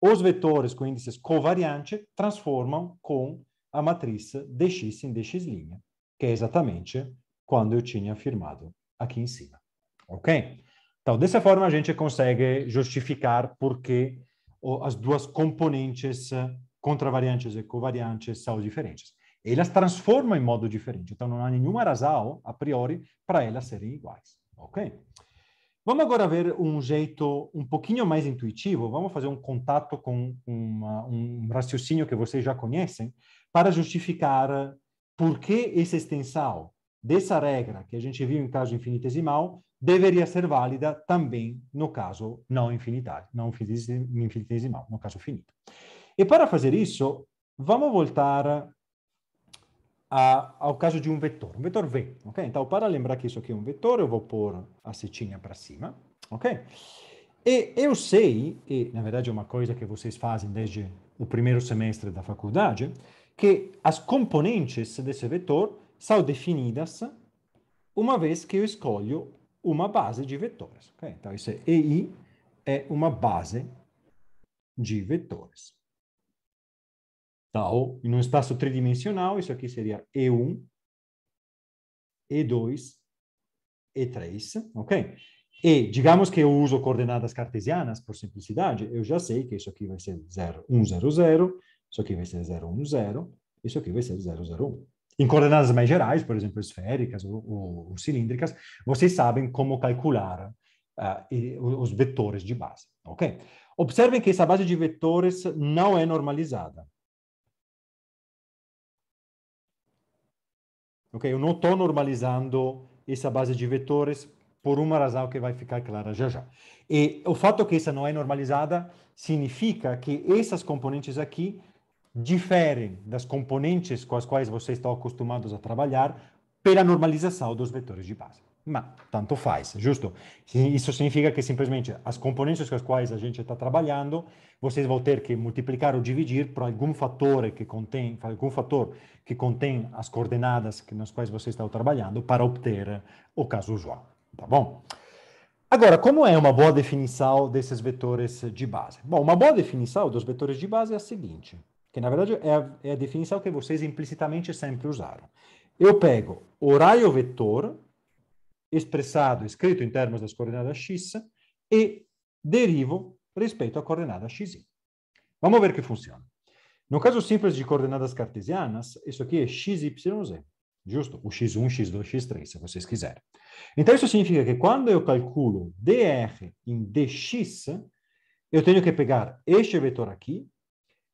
os vetores com índices covariante transformam com a matriz dx em dx', que é exatamente quando eu tinha afirmado aqui em cima. Ok? Então, dessa forma, a gente consegue justificar porque as duas componentes eh, contravariantes e covariantes são diferentes. Elas transformam em modo diferente, então não há nenhuma razão, a priori, para elas serem iguais. Ok? Vamos agora ver um jeito um pouquinho mais intuitivo, vamos fazer um contato com uma, um raciocínio que vocês já conhecem, para justificar eh, por que essa extensão dessa regra que a gente viu em caso infinitesimal deveria ser válida também no caso não infinitário, não infinitesimal, no caso finito. E para fazer isso, vamos voltar a, ao caso de um vetor, um vetor V, ok? Então, para lembrar que isso aqui é um vetor, eu vou pôr a setinha para cima, ok? E eu sei, e na verdade é uma coisa que vocês fazem desde o primeiro semestre da faculdade, que as componentes desse vetor são definidas uma vez que eu escolho uma base de vetores. Okay? Então, isso é EI é uma base de vetores. Então, em um espaço tridimensional, isso aqui seria E1, E2, E3, ok? E digamos que eu uso coordenadas cartesianas, por simplicidade, eu já sei que isso aqui vai ser 0, 1, 0, 0, isso aqui vai ser 0, isso aqui vai ser 1. Em coordenadas mais gerais, por exemplo, esféricas ou, ou, ou cilíndricas, vocês sabem como calcular uh, os vetores de base, ok? Observem que essa base de vetores não é normalizada. Ok? Eu não estou normalizando essa base de vetores por uma razão que vai ficar clara já já. E o fato é que essa não é normalizada significa que essas componentes aqui diferem das componentes com as quais vocês estão acostumados a trabalhar pela normalização dos vetores de base. Mas tanto faz, justo? Isso significa que simplesmente as componentes com as quais a gente está trabalhando, vocês vão ter que multiplicar ou dividir por algum fator que contém, algum fator que contém as coordenadas nas quais vocês estão trabalhando para obter o caso usual, tá bom? Agora, como é uma boa definição desses vetores de base? Bom, uma boa definição dos vetores de base é a seguinte que na verdade é a, é a definição que vocês implicitamente sempre usaram. Eu pego o raio vetor, expressado, escrito em termos das coordenadas x, e derivo respeito à coordenada xi. Vamos ver que funciona. No caso simples de coordenadas cartesianas, isso aqui é z, justo? O x1, x2, x3, se vocês quiserem. Então, isso significa que quando eu calculo dr em dx, eu tenho que pegar este vetor aqui,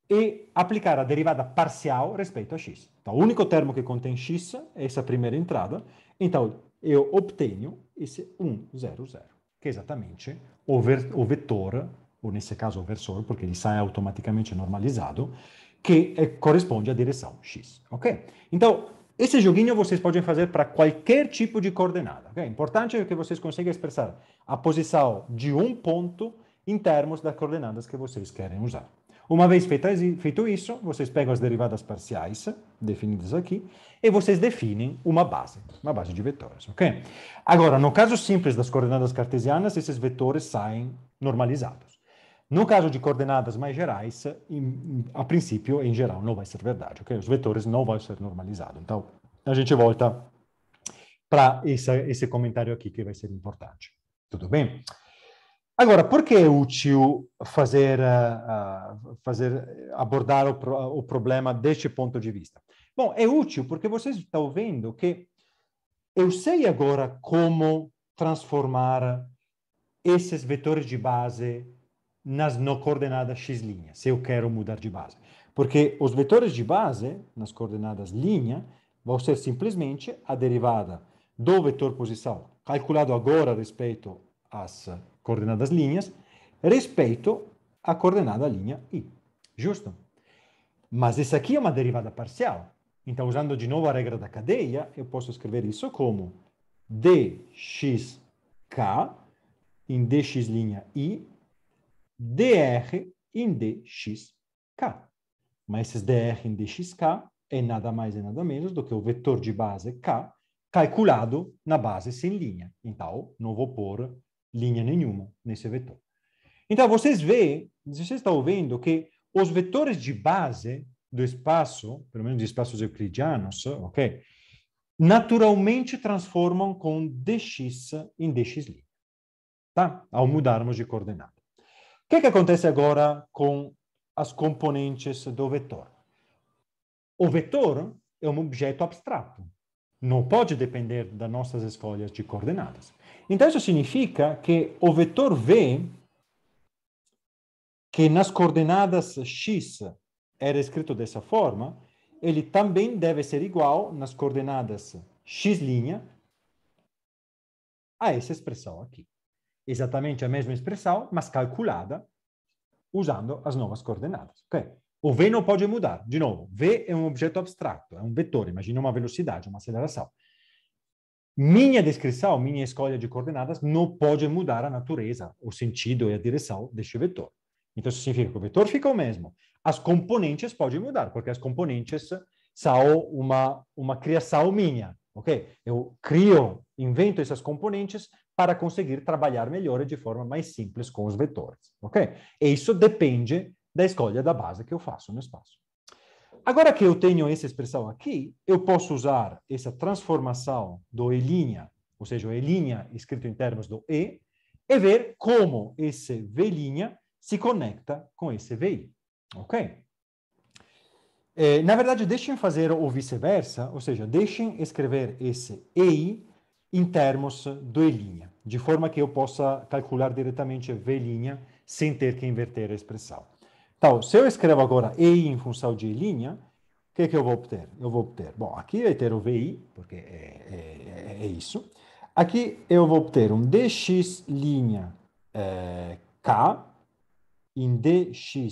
e aplicar a derivada parcial respeito a x. Então, o único termo que contém x é essa primeira entrada. Então, eu obtenho esse 1, 0, 0, que é exatamente o, o vetor, ou nesse caso o versor, porque ele sai automaticamente normalizado, que é, corresponde à direção x, ok? Então, esse joguinho vocês podem fazer para qualquer tipo de coordenada, ok? importante é que vocês consigam expressar a posição de um ponto em termos das coordenadas que vocês querem usar. Uma vez feito isso, vocês pegam as derivadas parciais, definidas aqui, e vocês definem uma base, uma base de vetores, ok? Agora, no caso simples das coordenadas cartesianas, esses vetores saem normalizados. No caso de coordenadas mais gerais, a princípio, em geral, não vai ser verdade, ok? Os vetores não vão ser normalizados. Então, a gente volta para esse, esse comentário aqui que vai ser importante. Tudo bem? Agora, por que é útil fazer, ah, ah, fazer abordar o, o problema deste ponto de vista? Bom, é útil porque vocês estão vendo que eu sei agora como transformar esses vetores de base nas no coordenadas x linha, se eu quero mudar de base. Porque os vetores de base, nas coordenadas linha, vão ser simplesmente a derivada do vetor posição, calculado agora respeito às coordenadas linhas, respeito à coordenada linha i. Justo? Mas isso aqui é uma derivada parcial. Então, usando de novo a regra da cadeia, eu posso escrever isso como dxk em dx' i, dr em dxk. Mas esses dr em dxk é nada mais e nada menos do que o vetor de base k calculado na base sem linha. Então, não vou pôr linha nenhuma nesse vetor. Então, vocês veem, vocês estão vendo que os vetores de base do espaço, pelo menos de espaços euclidianos, ok? Naturalmente transformam com dx em dx', tá? Ao mudarmos de coordenada. O que, é que acontece agora com as componentes do vetor? O vetor é um objeto abstrato. Não pode depender das nossas escolhas de coordenadas. Então, isso significa que o vetor V, que nas coordenadas x era escrito dessa forma, ele também deve ser igual nas coordenadas x' a essa expressão aqui. Exatamente a mesma expressão, mas calculada usando as novas coordenadas. Okay? O V não pode mudar. De novo, V é um objeto abstrato, é um vetor. Imagina uma velocidade, uma aceleração. Minha descrição, minha escolha de coordenadas não pode mudar a natureza, o sentido e a direção deste vetor. Então, isso significa que o vetor fica o mesmo. As componentes podem mudar, porque as componentes são uma, uma criação minha, ok? Eu crio, invento essas componentes para conseguir trabalhar melhor e de forma mais simples com os vetores, ok? E isso depende da escolha da base que eu faço no espaço. Agora que eu tenho essa expressão aqui, eu posso usar essa transformação do E', ou seja, o E' escrito em termos do E, e ver como esse V' se conecta com esse VI. Ok? É, na verdade, deixem fazer o vice-versa, ou seja, deixem escrever esse EI em termos do E', de forma que eu possa calcular diretamente V' sem ter que inverter a expressão. Então, se eu escrevo agora EI em função de linha, o que, é que eu vou obter? Eu vou obter, bom, aqui vai ter o VI, porque é, é, é, é isso. Aqui eu vou obter um dx linha é, k em dxi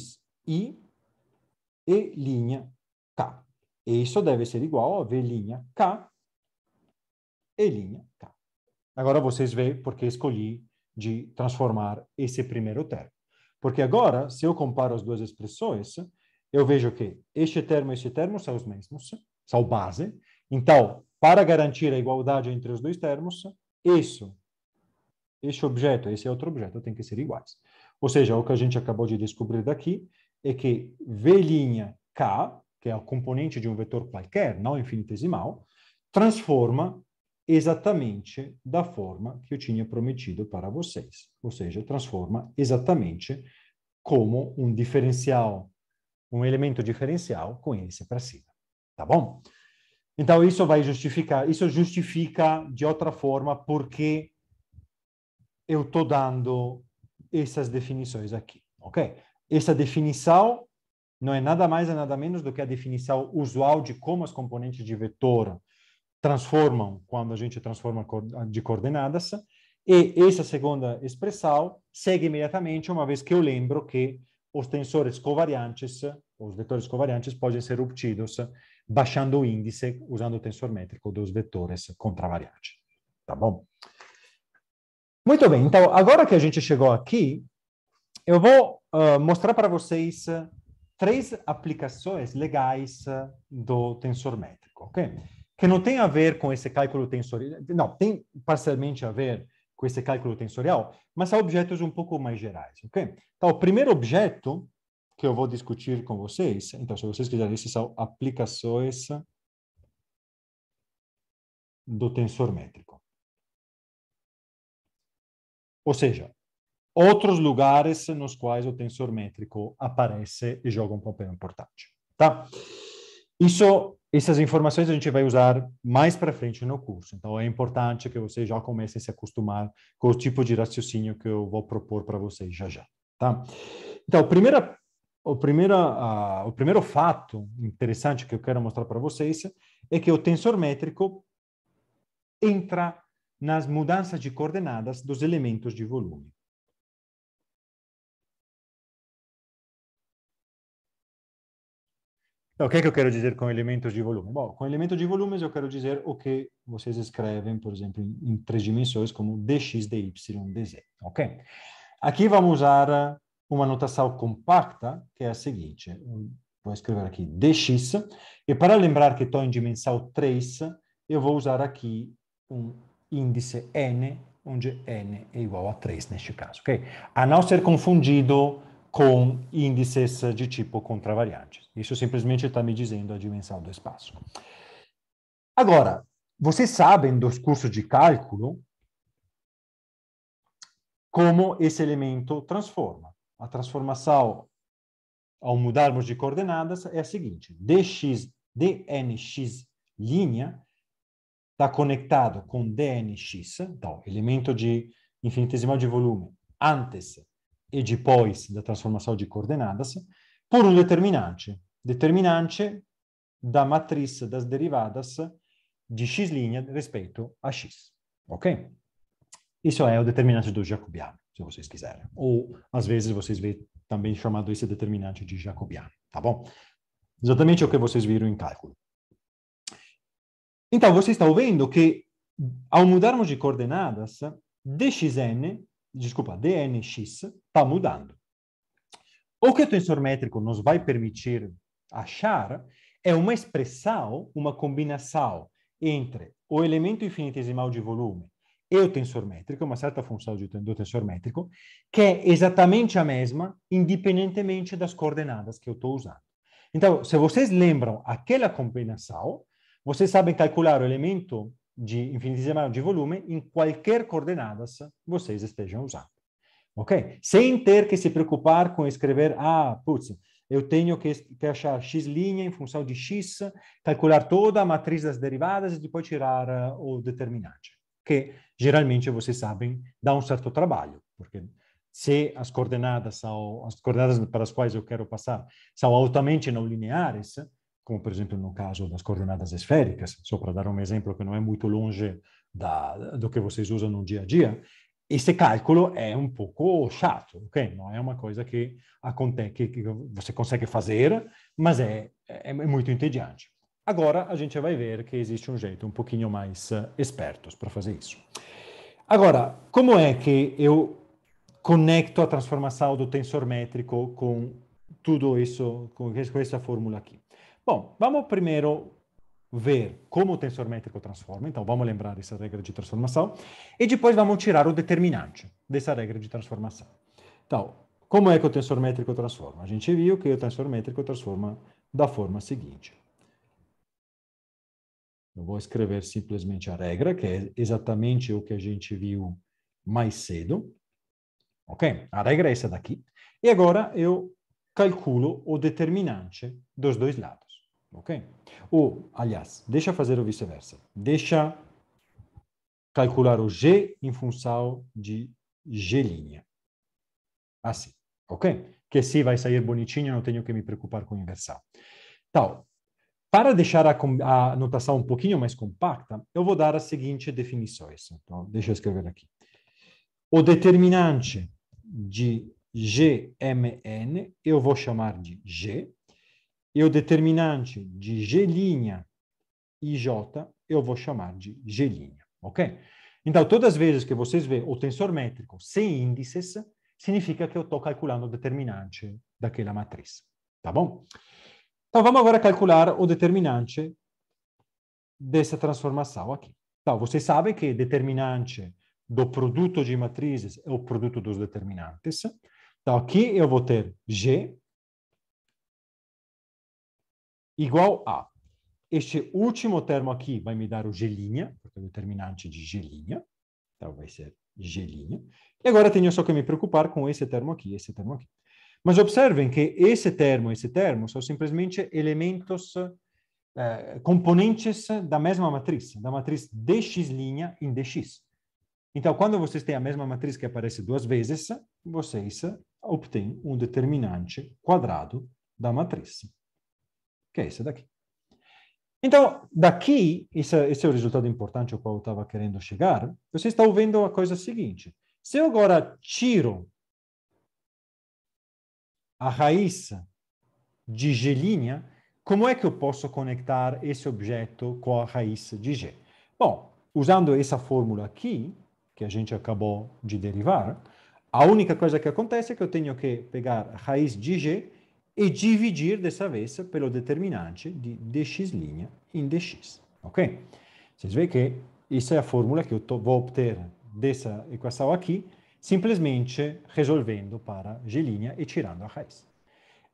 e linha k. E isso deve ser igual a v linha k e linha k. Agora vocês veem porque escolhi de transformar esse primeiro termo. Porque agora, se eu comparo as duas expressões, eu vejo que este termo e este termo são os mesmos, são base. Então, para garantir a igualdade entre os dois termos, isso, este objeto, esse outro objeto, tem que ser iguais. Ou seja, o que a gente acabou de descobrir daqui é que V' K, que é o componente de um vetor qualquer, não infinitesimal, transforma exatamente da forma que eu tinha prometido para vocês. Ou seja, transforma exatamente como um diferencial, um elemento diferencial com esse para cima. Tá bom? Então, isso vai justificar, isso justifica de outra forma porque eu estou dando essas definições aqui, ok? Essa definição não é nada mais e nada menos do que a definição usual de como as componentes de vetor transformam quando a gente transforma de coordenadas. E essa segunda expressão segue imediatamente, uma vez que eu lembro que os tensores covariantes, os vetores covariantes, podem ser obtidos baixando o índice usando o tensor métrico dos vetores contravariantes. Tá bom? Muito bem, então agora que a gente chegou aqui, eu vou uh, mostrar para vocês três aplicações legais do tensor métrico, ok? que não tem a ver com esse cálculo tensorial, não, tem parcialmente a ver com esse cálculo tensorial, mas são objetos um pouco mais gerais, ok? Então, o primeiro objeto que eu vou discutir com vocês, então, se vocês quiserem, esses são aplicações do tensor métrico. Ou seja, outros lugares nos quais o tensor métrico aparece e joga um papel importante, tá? Isso essas informações a gente vai usar mais para frente no curso, então é importante que vocês já comecem a se acostumar com o tipo de raciocínio que eu vou propor para vocês já já, tá? Então, primeiro o, primeiro uh, o primeiro fato interessante que eu quero mostrar para vocês é que o tensor métrico entra nas mudanças de coordenadas dos elementos de volume. Então, o que é que eu quero dizer com elementos de volume? Bom, com elementos de volumes eu quero dizer o que vocês escrevem, por exemplo, em, em três dimensões, como dx, dy, dz, ok? Aqui vamos usar ah, uma notação compacta, que é a seguinte. vou escrever aqui dx, e para lembrar que estou em dimensão 3, eu vou usar aqui um índice n, onde n é igual a 3 neste caso, ok? A não ser confundido com índices de tipo contravariante. Isso simplesmente está me dizendo a dimensão do espaço. Agora, vocês sabem dos cursos de cálculo como esse elemento transforma. A transformação, ao mudarmos de coordenadas, é a seguinte. dx, dnx' linha está conectado com dnx, então, elemento de infinitesimal de volume, antes e depois da transformação de coordenadas, por um determinante. Determinante da matriz das derivadas de x' respeito a x. Ok? Isso é o determinante do jacobiano, se vocês quiserem. Ou, às vezes, vocês veem também chamado esse determinante de jacobiano, tá bom? Exatamente o que vocês viram em cálculo. Então, vocês estão vendo que, ao mudarmos de coordenadas, dxn desculpa, dnx está mudando. O que o tensor métrico nos vai permitir achar é uma expressão, uma combinação entre o elemento infinitesimal de volume e o tensor métrico, uma certa função do tensor métrico, que é exatamente a mesma, independentemente das coordenadas que eu estou usando. Então, se vocês lembram aquela combinação, vocês sabem calcular o elemento de infinitesimal de volume em qualquer coordenadas vocês estejam usando. Ok? Sem ter que se preocupar com escrever, ah, putz, eu tenho que, que achar x' em função de x, calcular toda a matriz das derivadas e depois tirar uh, o determinante. Que geralmente vocês sabem dá um certo trabalho, porque se as coordenadas são as coordenadas para as quais eu quero passar são altamente não lineares, como por exemplo no caso das coordenadas esféricas, só para dar um exemplo que não é muito longe da, do que vocês usam no dia a dia, esse cálculo é um pouco chato, ok? Não é uma coisa que, acontece, que você consegue fazer, mas é, é, é, muito entediante. Agora a gente vai ver que existe um jeito um pouquinho mais uh, eh, espertos para fazer isso. Agora, como é que eu conecto a transformação do tensor métrico com tudo isso, com essa fórmula aqui? Bom, vamos primeiro ver como o tensor métrico transforma, então vamos lembrar essa regra de transformação, e depois vamos tirar o determinante dessa regra de transformação. Então, como é que o tensor métrico transforma? A gente viu que o tensor métrico transforma da forma seguinte. Eu vou escrever simplesmente a regra, que é exatamente o que a gente viu mais cedo. Ok? A regra é essa daqui. E agora eu calculo o determinante dos dois lados. Ok? Ou, aliás, deixa fazer o vice-versa. Deixa calcular o G em função de G'. Assim, ok? Que se vai sair bonitinho, não tenho que me preocupar com inversão. Então, para deixar a, a notação um pouquinho mais compacta, eu vou dar as seguintes definições. Então, deixa eu escrever aqui. O determinante de GMN, eu vou chamar de G, e o determinante de G' e J eu vou chamar de G', ok? Então, todas as vezes que vocês vê o tensor métrico sem índices, significa que eu estou calculando o determinante daquela matriz, tá bom? Então, vamos agora calcular o determinante dessa transformação aqui. Então, vocês sabem que determinante do produto de matrizes é o produto dos determinantes. Então, aqui eu vou ter G, igual a. Este último termo aqui vai me dar o g porque é o determinante de g'. Então vai ser g'. E agora tenho só que me preocupar com esse termo aqui, esse termo aqui. Mas observem que esse termo e esse termo são simplesmente elementos, eh, componentes da mesma matriz, da matriz dx' em dx. Então, quando vocês têm a mesma matriz que aparece duas vezes, vocês obtêm um determinante quadrado da matriz que é esse daqui. Então, daqui, esse, é, esse é o resultado importante ao qual eu estava querendo chegar, Você está vendo a coisa seguinte. Se eu agora tiro a raiz de G', como é que eu posso conectar esse objeto com a raiz de G? Bom, usando essa fórmula aqui, que a gente acabou de derivar, a única coisa que acontece é que eu tenho que pegar a raiz de G e dividir dessa vez pelo determinante de dx' em dx, ok? Vocês veem que essa é a fórmula que eu vou obter dessa equação aqui, simplesmente resolvendo para g' e tirando a raiz.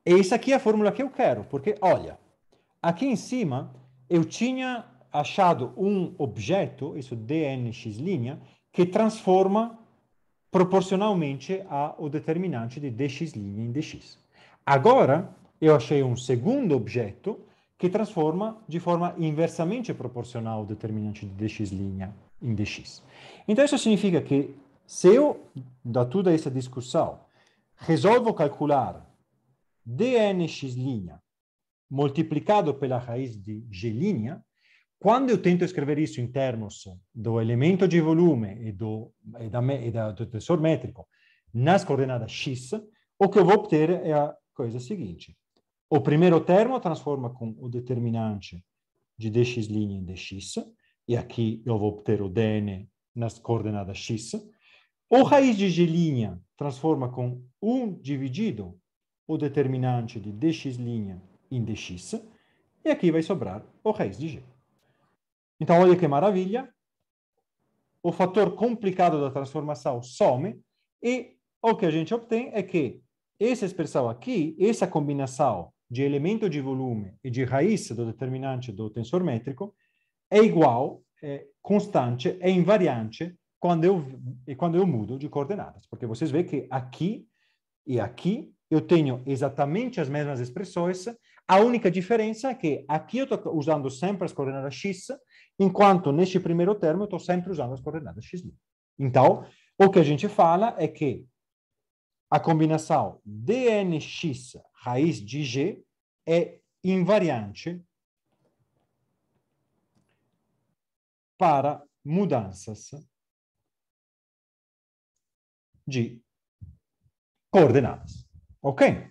Essa aqui é a fórmula que eu quero, porque, olha, aqui em cima eu tinha achado um objeto, isso dnx', que transforma proporcionalmente ao determinante de dx' em dx. Agora, eu achei um segundo objeto que transforma de forma inversamente proporcional o determinante de dx' em dx. Então, isso significa que se eu, da toda essa discussão, resolvo calcular dnx' multiplicado pela raiz de g', quando eu tento escrever isso em termos do elemento de volume e do, e da, e da, do tensor métrico nas coordenadas x, o que eu vou obter é a coisa é seguinte. O primeiro termo transforma com o determinante de dx' em dx, e aqui eu vou obter o dn nas coordenadas x. O raiz de g' transforma com 1 dividido o determinante de dx' em dx, e aqui vai sobrar o raiz de g. Então, olha que maravilha. O fator complicado da transformação some, e o que a gente obtém é que essa expressão aqui, essa combinação de elemento de volume e de raiz do determinante do tensor métrico é igual, é constante, é invariante quando eu, quando eu mudo de coordenadas. Porque vocês veem que aqui e aqui eu tenho exatamente as mesmas expressões. A única diferença é que aqui eu estou usando sempre as coordenadas x, enquanto neste primeiro termo eu estou sempre usando as coordenadas x'. Então, o que a gente fala é que a combinação DNX raiz de G é invariante para mudanças de coordenadas. Ok?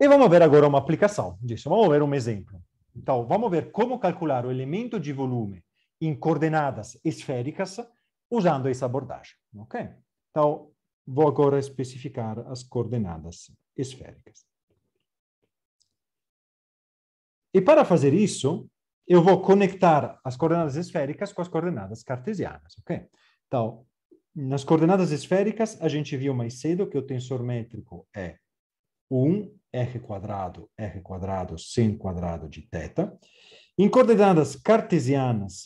E vamos ver agora uma aplicação disso. Vamos ver um exemplo. Então, vamos ver como calcular o elemento de volume em coordenadas esféricas usando essa abordagem. Ok? Então, Vou agora especificar as coordenadas esféricas. E para fazer isso, eu vou conectar as coordenadas esféricas com as coordenadas cartesianas, ok? Então, nas coordenadas esféricas, a gente viu mais cedo que o tensor métrico é 1, r quadrado, r quadrado, sin quadrado de θ. Em coordenadas cartesianas,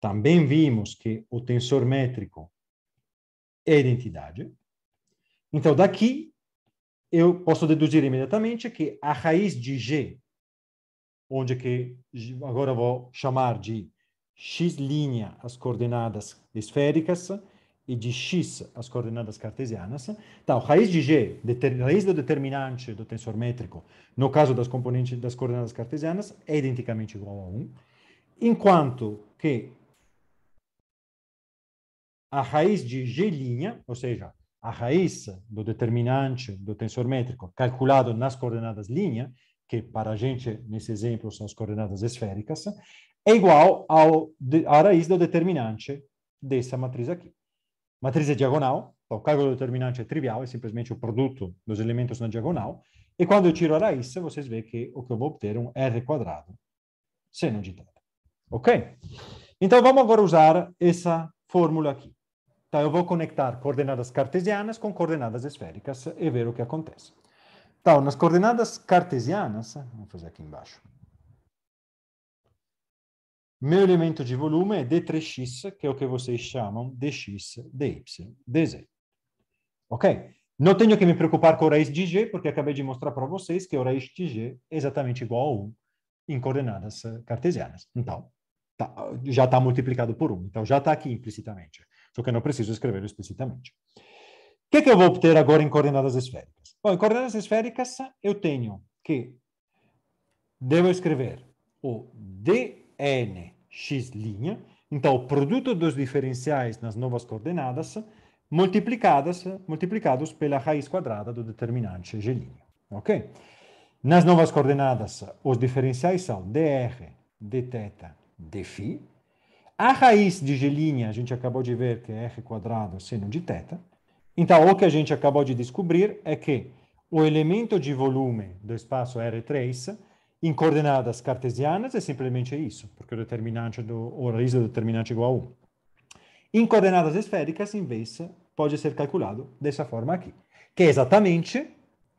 também vimos que o tensor métrico é a identidade. Então, daqui, eu posso deduzir imediatamente que a raiz de G, onde é que agora vou chamar de x' as coordenadas esféricas e de x as coordenadas cartesianas. Então, raiz de G, a raiz do determinante do tensor métrico, no caso das componentes das coordenadas cartesianas, é identicamente igual a 1, enquanto que a raiz de G', ou seja, a raiz do determinante do tensor métrico calculado nas coordenadas linha, que para a gente, nesse exemplo, são as coordenadas esféricas, é igual ao, à raiz do determinante dessa matriz aqui. Matriz é diagonal, então o cálculo do determinante é trivial, é simplesmente o produto dos elementos na diagonal, e quando eu tiro a raiz, vocês veem que o que eu vou obter é um R quadrado, seno de θ. Ok? Então vamos agora usar essa fórmula aqui. Tá, eu vou conectar coordenadas cartesianas com coordenadas esféricas e ver o que acontece. Então, nas coordenadas cartesianas, vou fazer aqui embaixo. Meu elemento de volume é d3x, que é o que vocês chamam dx, dy, dz. Ok? Não tenho que me preocupar com a raiz de g, porque acabei de mostrar para vocês que a raiz de g é exatamente igual a 1 em coordenadas eh, cartesianas. Então, tá, já está multiplicado por 1. Então, já está aqui implicitamente só que eu não preciso escrever explicitamente. O que, é que eu vou obter agora em coordenadas esféricas? Bom, em coordenadas esféricas eu tenho que devo escrever o dnx', então o produto dos diferenciais nas novas coordenadas multiplicadas, multiplicados pela raiz quadrada do determinante g'. Ok? Nas novas coordenadas, os diferenciais são dr, dθ, dφ, a raiz de G' a gente acabou de ver que é R quadrado seno de θ. Então, o que a gente acabou de descobrir é que o elemento de volume do espaço R3 em coordenadas cartesianas é simplesmente isso, porque o determinante do o raiz do determinante é igual a 1. Em coordenadas esféricas, em vez, pode ser calculado dessa forma aqui, que é exatamente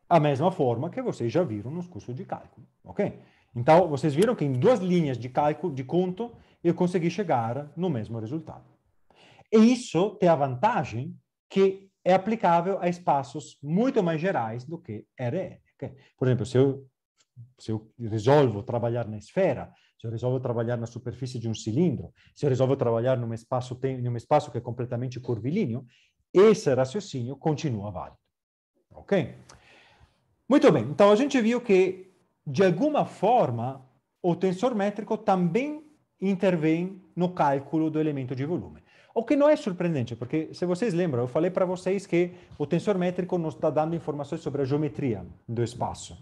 a mesma forma que vocês já viram nos cursos de cálculo, ok? Então, vocês viram que em duas linhas de cálculo, de conto, eu consegui chegar no mesmo resultado. E isso tem a vantagem que é aplicável a espaços muito mais gerais do que RN. Okay? Por exemplo, se eu, se eu resolvo trabalhar na esfera, se eu resolvo trabalhar na superfície de um cilindro, se eu resolvo trabalhar num espaço, num espaço que é completamente curvilíneo, esse raciocínio continua válido. Ok? Muito bem, então a gente viu que, de alguma forma, o tensor métrico também intervém no cálculo do elemento de volume. O que não é surpreendente, porque se vocês lembram, eu falei para vocês que o tensor métrico nos está dando informações sobre a geometria do espaço.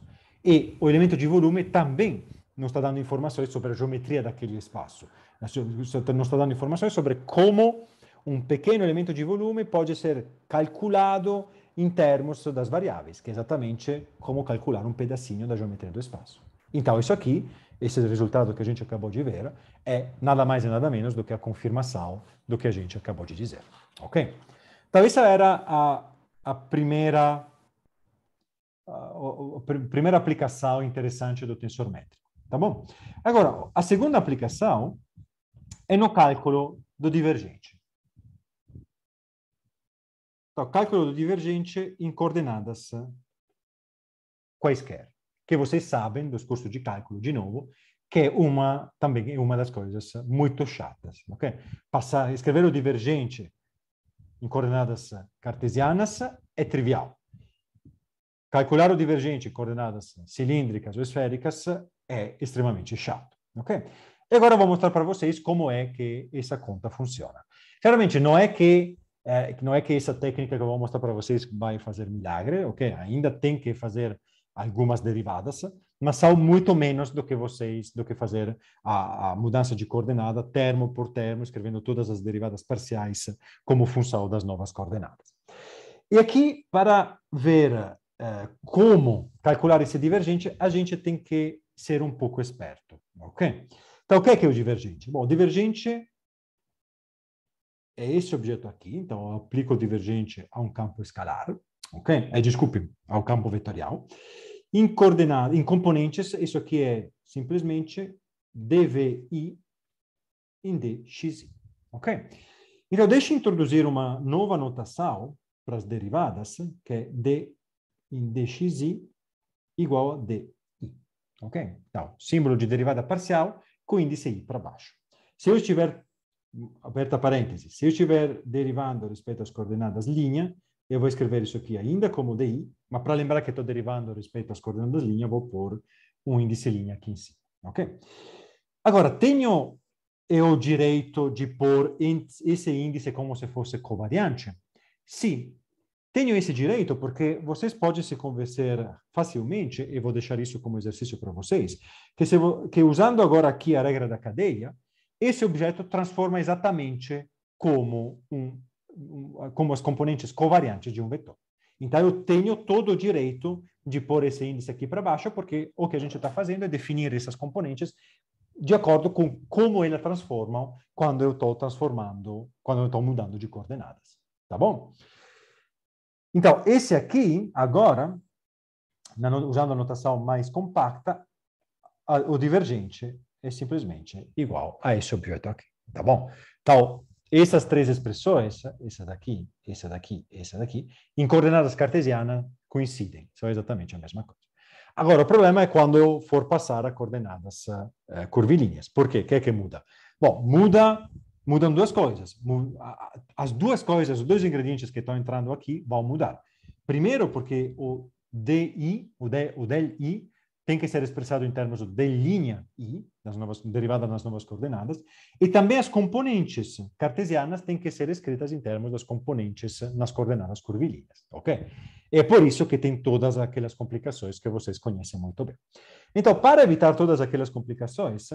E o elemento de volume também nos está dando informações sobre a geometria daquele espaço. Tá, nos está dando informações sobre como um pequeno elemento de volume pode ser calculado em termos das variáveis, que é exatamente como calcular um pedacinho da geometria do espaço. Então, isso aqui esse resultado que a gente acabou de ver é nada mais e nada menos do que a confirmação do que a gente acabou de dizer. Ok? Então, essa era a, a primeira a, primeira aplicação interessante do tensor métrico, tá bom? Agora, a segunda aplicação é no cálculo do divergente. Então, cálculo do divergente em coordenadas quaisquer que vocês sabem dos cursos de cálculo, de novo, que é uma, também é uma das coisas muito chatas, ok? Passar, escrever o divergente em coordenadas cartesianas é trivial. Calcular o divergente em coordenadas cilíndricas ou esféricas é extremamente chato, ok? E agora vou mostrar para vocês como é que essa conta funciona. Claramente, não é que eh, não é que essa técnica que eu vou mostrar para vocês vai fazer milagre, ok? Ainda tem que fazer algumas derivadas, mas são muito menos do que vocês, do que fazer a, a, mudança de coordenada termo por termo, escrevendo todas as derivadas parciais como função das novas coordenadas. E aqui, para ver eh, como calcular esse divergente, a gente tem que ser um pouco esperto, ok? Então, o que é, que é o divergente? Bom, o divergente é esse objeto aqui, então eu aplico o divergente a um campo escalar, ok? É, desculpe, ao campo vetorial. Em coordenadas, em componentes, isso aqui é simplesmente dvi em dxi, ok? Então, deixe introduzir uma nova notação para as derivadas, que é d em dxi igual a di, ok? Então, símbolo de derivada parcial com índice i para baixo. Se eu estiver, aperta parêntese, se eu estiver derivando respeito às coordenadas linha, eu vou escrever isso aqui ainda como DI, mas para lembrar que estou derivando respeito às coordenadas linha, vou pôr um índice linha aqui em cima, ok? Agora, tenho eu o direito de pôr esse índice como se fosse covariante? Sim, tenho esse direito porque vocês podem se convencer facilmente, e vou deixar isso como exercício para vocês, que, se, que usando agora aqui a regra da cadeia, esse objeto transforma exatamente como um como as componentes covariantes de um vetor. Então, eu tenho todo o direito de pôr esse índice aqui para baixo, porque o que a gente está fazendo é definir essas componentes de acordo com como elas transformam quando eu estou transformando, quando eu estou mudando de coordenadas. Tá bom? Então, esse aqui, agora, usando a notação mais compacta, o divergente é simplesmente igual a esse objeto aqui. Tá bom? Então, essas três expressões, essa daqui, essa daqui, essa daqui, em coordenadas cartesianas coincidem, são exatamente a mesma coisa. Agora, o problema é quando eu for passar a coordenadas uh, curvilíneas. Por quê? O que é que muda? Bom, muda, mudam duas coisas. As duas coisas, os dois ingredientes que estão entrando aqui vão mudar. Primeiro, porque o DI, o, D, o del I, tem que ser expressado em termos de linha i, das novas, derivada das novas coordenadas, e também as componentes cartesianas têm que ser escritas em termos das componentes nas coordenadas curvilíneas, ok? É por isso que tem todas aquelas complicações que vocês conhecem muito bem. Então, para evitar todas aquelas complicações,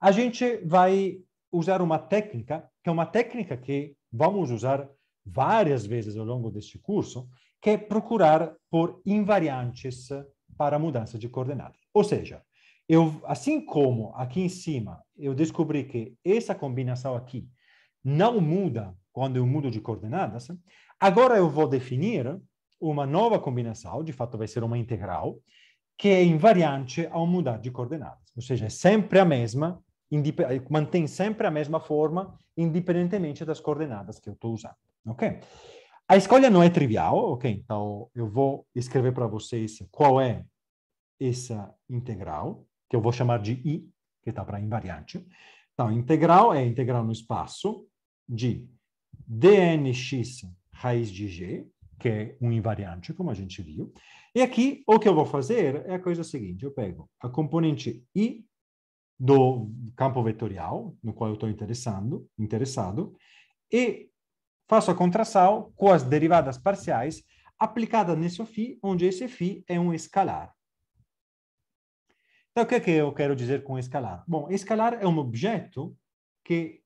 a gente vai usar uma técnica, que é uma técnica que vamos usar várias vezes ao longo deste curso, que é procurar por invariantes para mudança de coordenada. Ou seja, eu, assim como aqui em cima, eu descobri que essa combinação aqui não muda quando eu mudo de coordenadas, agora eu vou definir uma nova combinação, de fato vai ser uma integral, que é invariante ao mudar de coordenadas. Ou seja, é sempre a mesma, eh, mantém sempre a mesma forma, independentemente das coordenadas que eu estou usando. Ok? A escolha não é trivial, ok? Então eu vou escrever para vocês qual é essa integral, que eu vou chamar de I, que está para invariante. Então, integral é integral no espaço de dnx raiz de g, que é um invariante, como a gente viu. E aqui, o que eu vou fazer é a coisa seguinte, eu pego a componente i do campo vetorial, no qual eu estou interessado, interessado, e faço a contração com as derivadas parciais aplicada nesse φ, onde esse φ é um escalar. Então, o que é que eu quero dizer com escalar? Bom, escalar é um objeto que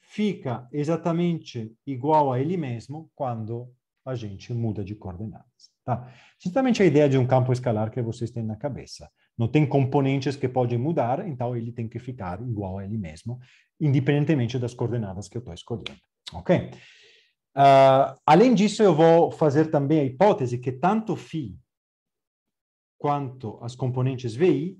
fica exatamente igual a ele mesmo quando a gente muda de coordenadas. Tá? Justamente a ideia de um campo escalar que vocês têm na cabeça. Não tem componentes que podem mudar, então ele tem que ficar igual a ele mesmo, independentemente das coordenadas que eu estou escolhendo. Ok? Uh, além disso, eu vou fazer também a hipótese que tanto φ quanto as componentes VI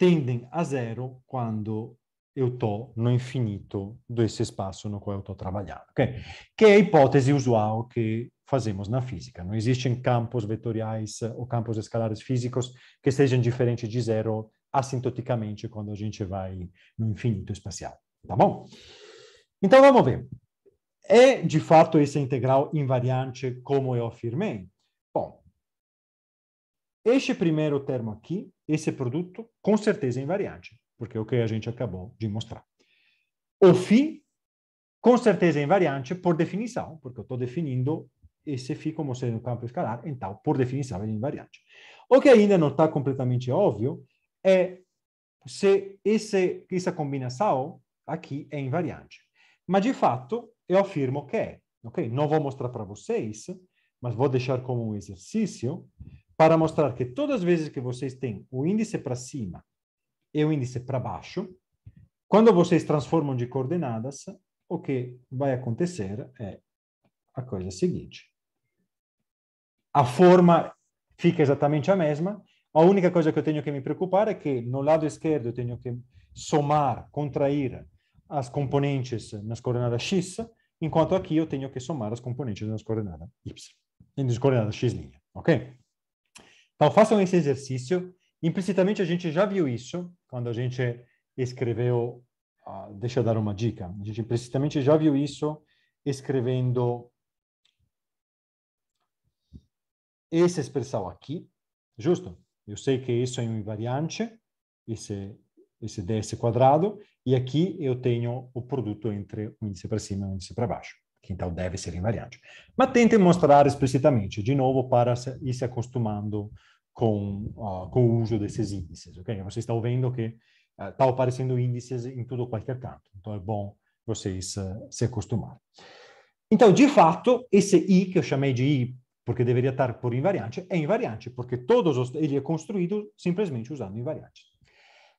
tendem a zero quando eu estou no infinito desse espaço no qual eu estou trabalhando, okay? que é a hipótese usual que fazemos na física. Não existem campos vetoriais ou campos escalares físicos que sejam diferentes de zero assintoticamente quando a gente vai no infinito espacial, tá bom? Então vamos ver. É de fato essa integral invariante como eu afirmei? Bom, este primeiro termo aqui esse é produto com certeza é invariante, porque é o que a gente acabou de mostrar. O FI, com certeza é invariante por definição, porque eu estou definindo esse FI como sendo um campo escalar, então, por definição, ele é invariante. O que ainda não está completamente óbvio é se esse, essa combinação aqui é invariante. Mas, de fato, eu afirmo que é. Okay? Não vou mostrar para vocês, mas vou deixar como um exercício para mostrar que todas as vezes que vocês têm o índice para cima e o índice para baixo, quando vocês transformam de coordenadas, o que vai acontecer é a coisa é seguinte. A forma fica exatamente a mesma. A única coisa que eu tenho que me preocupar é que no lado esquerdo eu tenho que somar, contrair as componentes nas coordenadas x, enquanto aqui eu tenho que somar as componentes nas coordenadas y, nas coordenadas x', ok? Então, façam esse exercício. Implicitamente, a gente já viu isso quando a gente escreveu. Uh, deixa eu dar uma dica. A gente implicitamente já viu isso escrevendo essa expressão aqui, justo? Eu sei que isso é um invariante, esse, esse ds quadrado, e aqui eu tenho o produto entre o índice para cima e o índice para baixo. Então, deve ser invariante. Mas tente mostrar explicitamente, de novo, para ir se acostumando com, uh, com o uso desses índices, ok? Vocês estão vendo que estão uh, tá aparecendo índices em tudo qualquer canto. Então, é bom vocês uh, se acostumarem. Então, de fato, esse I, que eu chamei de I porque deveria estar por invariante, é invariante, porque todos os, ele é construído simplesmente usando invariantes.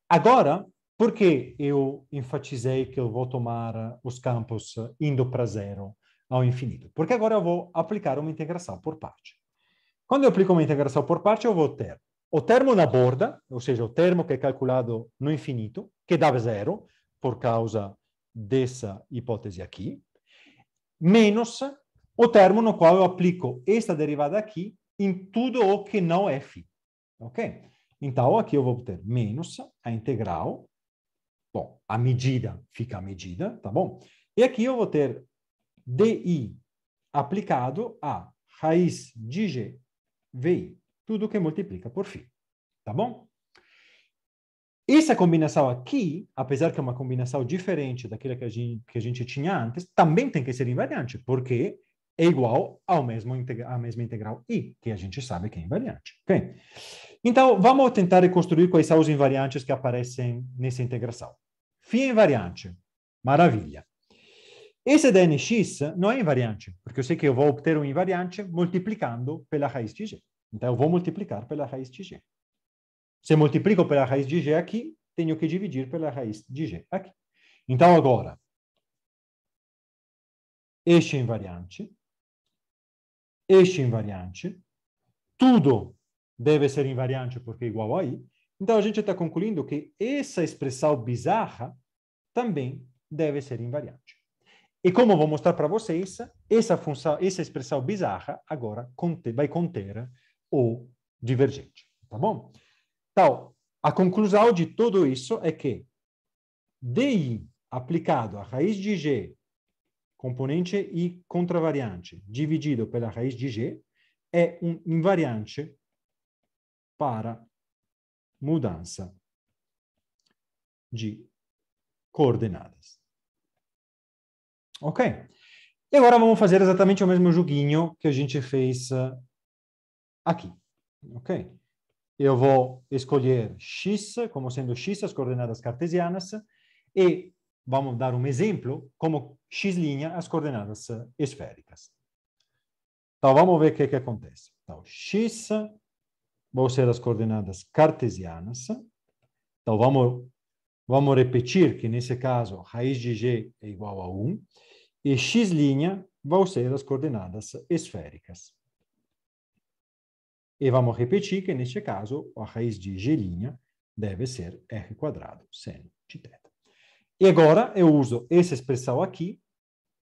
Agora, por que eu enfatizei que eu vou tomar os campos indo para zero ao infinito. Porque agora eu vou aplicar uma integração por parte. Quando eu aplico uma integração por parte, eu vou ter o termo na borda, ou seja, o termo que é calculado no infinito, que dá zero, por causa dessa hipótese aqui, menos o termo no qual eu aplico esta derivada aqui em tudo o que não é φ. Ok? Então, aqui eu vou ter menos a integral, bom, a medida fica a medida, tá bom? E aqui eu vou ter DI aplicado a raiz de G, VI, tudo que multiplica por φ, tá bom? Essa combinação aqui, apesar que é uma combinação diferente daquela que a gente, que a gente tinha antes, também tem que ser invariante, porque é igual ao mesmo à mesma integral i, que a gente sabe que é invariante. Okay? Então, vamos tentar reconstruir quais são os invariantes que aparecem nessa integração. Φ é invariante, maravilha. Esse DNX não é invariante, porque eu sei que eu vou obter um invariante multiplicando pela raiz de g. Então, eu vou multiplicar pela raiz de g. Se multiplico pela raiz de g aqui, tenho que dividir pela raiz de g aqui. Então, agora, este invariante, este invariante, tudo deve ser invariante porque é igual a i. Então, a gente está concluindo que essa expressão bizarra também deve ser invariante. E como vou mostrar para vocês, essa função, essa expressão bizarra agora conter, vai conter o divergente, tá bom? Então, a conclusão de tudo isso é que DI aplicado à raiz de G, componente e contravariante, dividido pela raiz de G, é um invariante para mudança de coordenadas. Ok. E agora vamos fazer exatamente o mesmo joguinho que a gente fez ah, aqui. Ok. Eu vou escolher x como sendo x as coordenadas cartesianas e vamos dar um exemplo como x' as coordenadas ah, esféricas. Então vamos ver o que, que acontece. Então x vão ser as coordenadas cartesianas. Então vamos, vamos repetir que nesse caso raiz de g é igual a 1 e x' vão ser as coordenadas esféricas. E vamos repetir que, neste caso, a raiz de g' deve ser r quadrado seno de teta. E agora eu uso essa expressão aqui,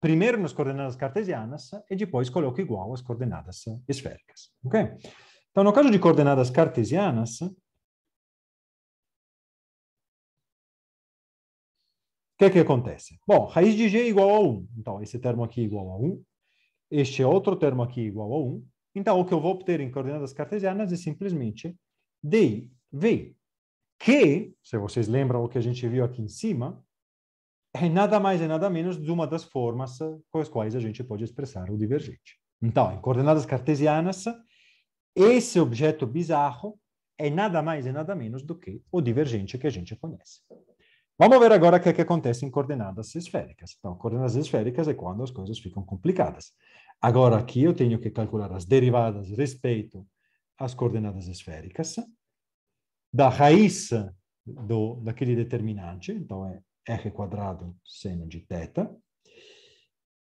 primeiro nas coordenadas cartesianas e depois coloco igual às coordenadas esféricas. Ok? Então, no caso de coordenadas cartesianas, que é que acontece? Bom, raiz de g é igual a 1. Então, esse termo aqui é igual a 1. Este é outro termo aqui é igual a 1. Então, o que eu vou obter em coordenadas cartesianas é simplesmente dv, que, se vocês lembram o que a gente viu aqui em cima, é nada mais e nada menos de uma das formas eh, com as quais a gente pode expressar o divergente. Então, em coordenadas cartesianas, esse objeto bizarro é nada mais e nada menos do que o divergente que a gente conhece. Vamos ver agora o que, é que acontece em coordenadas esféricas. Então, coordenadas esféricas é quando as coisas ficam complicadas. Agora, aqui eu tenho que calcular as derivadas respeito às coordenadas esféricas, da raiz do, daquele determinante, então é r quadrado seno de θ,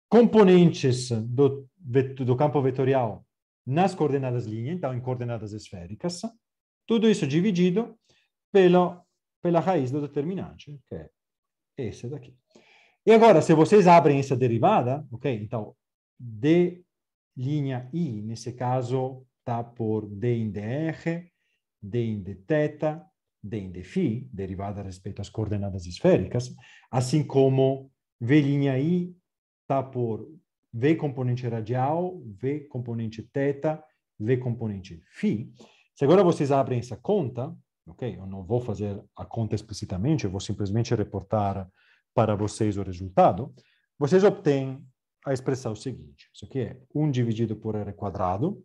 componentes do, do campo vetorial nas coordenadas linha, então em coordenadas esféricas, tudo isso dividido pelo pela raiz do determinante, que é esse daqui. E agora, se vocês abrem essa derivada, ok? Então, d' i, nesse caso, está por d em dr, d em dθ, d em dφ, derivada respeito às coordenadas esféricas, assim como v' i está por v componente radial, v componente θ, v componente φ. Se agora vocês abrem essa conta, ok? Eu não vou fazer a conta explicitamente, eu vou simplesmente reportar para vocês o resultado. Vocês obtêm a expressão seguinte, isso aqui é 1 dividido por r quadrado,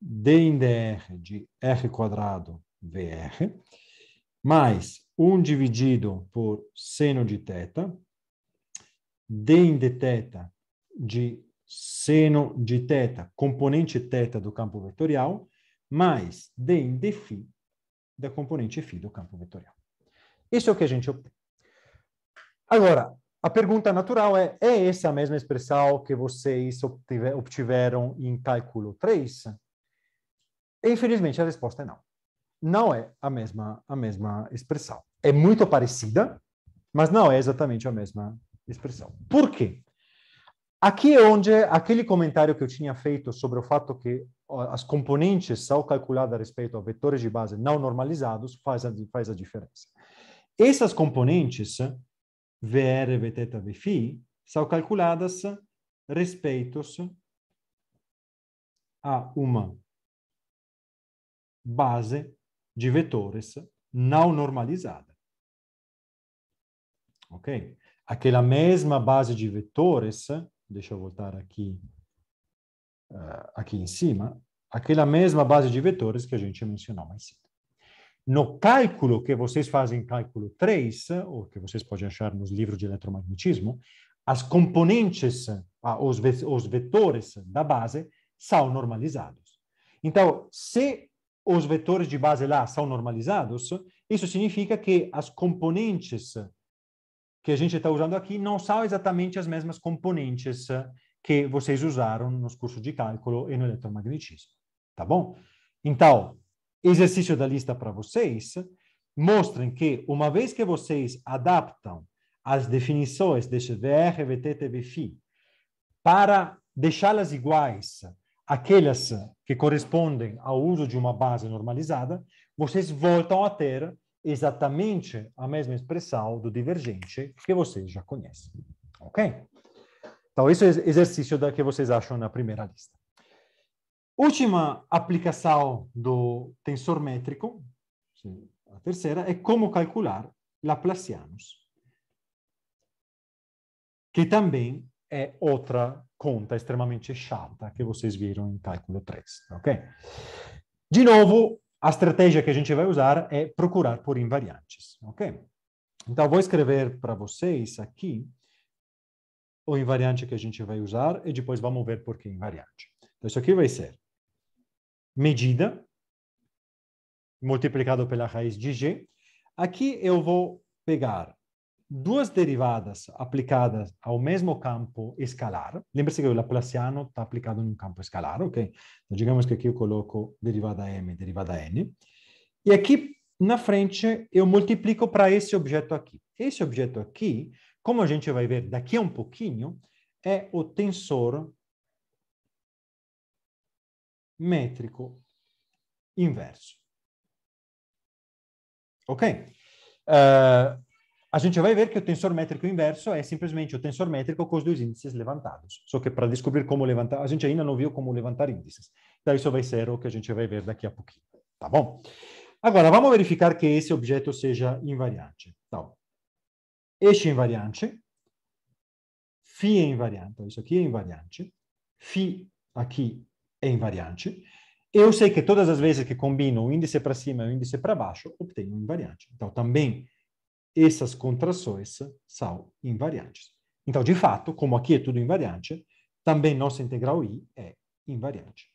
d em dr de r quadrado vr, mais 1 dividido por seno de θ, d em dθ de seno de θ, componente θ do campo vetorial, mais d em dφ da componente φ do campo vetorial. Isso é o que a gente obtém. Agora, a pergunta natural é, é essa a mesma expressão que vocês obtiveram em cálculo 3? Infelizmente, a resposta é não. Não é a mesma, a mesma expressão. É muito parecida, mas não é exatamente a mesma expressão. Por quê? Aqui é onde aquele comentário que eu tinha feito sobre o fato que as componentes são calculadas a respeito a vetores de base não normalizados, faz a, faz a diferença. Essas componentes, VR, Vθ, Vφ, são calculadas respeitos a uma base de vetores não normalizada. Ok? Aquela mesma base de vetores, deixa eu voltar aqui ah, aqui em cima, aquela mesma base de vetores que a gente mencionou mais cedo. No cálculo que vocês fazem, cálculo 3, ou que vocês podem achar nos livros de eletromagnetismo, as componentes, ah, os, os vetores da base são normalizados. Então, se os vetores de base lá são normalizados, isso significa que as componentes que a gente está usando aqui não são exatamente as mesmas componentes que vocês usaram nos cursos de cálculo e no eletromagnetismo, tá bom? Então, exercício da lista para vocês, mostrem que uma vez que vocês adaptam as definições deste VR, VT, TVFI para deixá-las iguais àquelas que correspondem ao uso de uma base normalizada, vocês voltam a ter exatamente a mesma expressão do divergente que vocês já conhecem, ok? Então, esse é o exercício da que vocês acham na primeira lista. Última aplicação do tensor métrico, a terceira, é como calcular Laplacianos, que também é outra conta extremamente chata que vocês viram em cálculo 3, ok? De novo, a estratégia que a gente vai usar é procurar por invariantes, ok? Então, vou escrever para vocês aqui o invariante que a gente vai usar e depois vamos ver por que invariante. Então, isso aqui vai ser medida multiplicado pela raiz de g. Aqui eu vou pegar duas derivadas aplicadas ao mesmo campo escalar. Lembre-se que o Laplaciano está aplicado num campo escalar, ok? Então, digamos que aqui eu coloco derivada m, derivada n. E aqui na frente eu multiplico para esse objeto aqui. Esse objeto aqui como a gente vai ver daqui a um pouquinho, é o tensor métrico inverso. Ok? Uh, a gente vai ver que o tensor métrico inverso é simplesmente o tensor métrico com os dois índices levantados. Só que para descobrir como levantar, a gente ainda não viu como levantar índices. Então isso vai ser o que a gente vai ver daqui a pouquinho. Tá bom? Agora, vamos verificar que esse objeto seja invariante. Então, este é invariante. Φ é invariante. isso aqui é invariante. Φ aqui é invariante. Eu sei que todas as vezes que combino o índice para cima e o índice para baixo, obtenho invariante. Então, também essas contrações são invariantes. Então, de fato, como aqui é tudo invariante, também nossa integral I é invariante.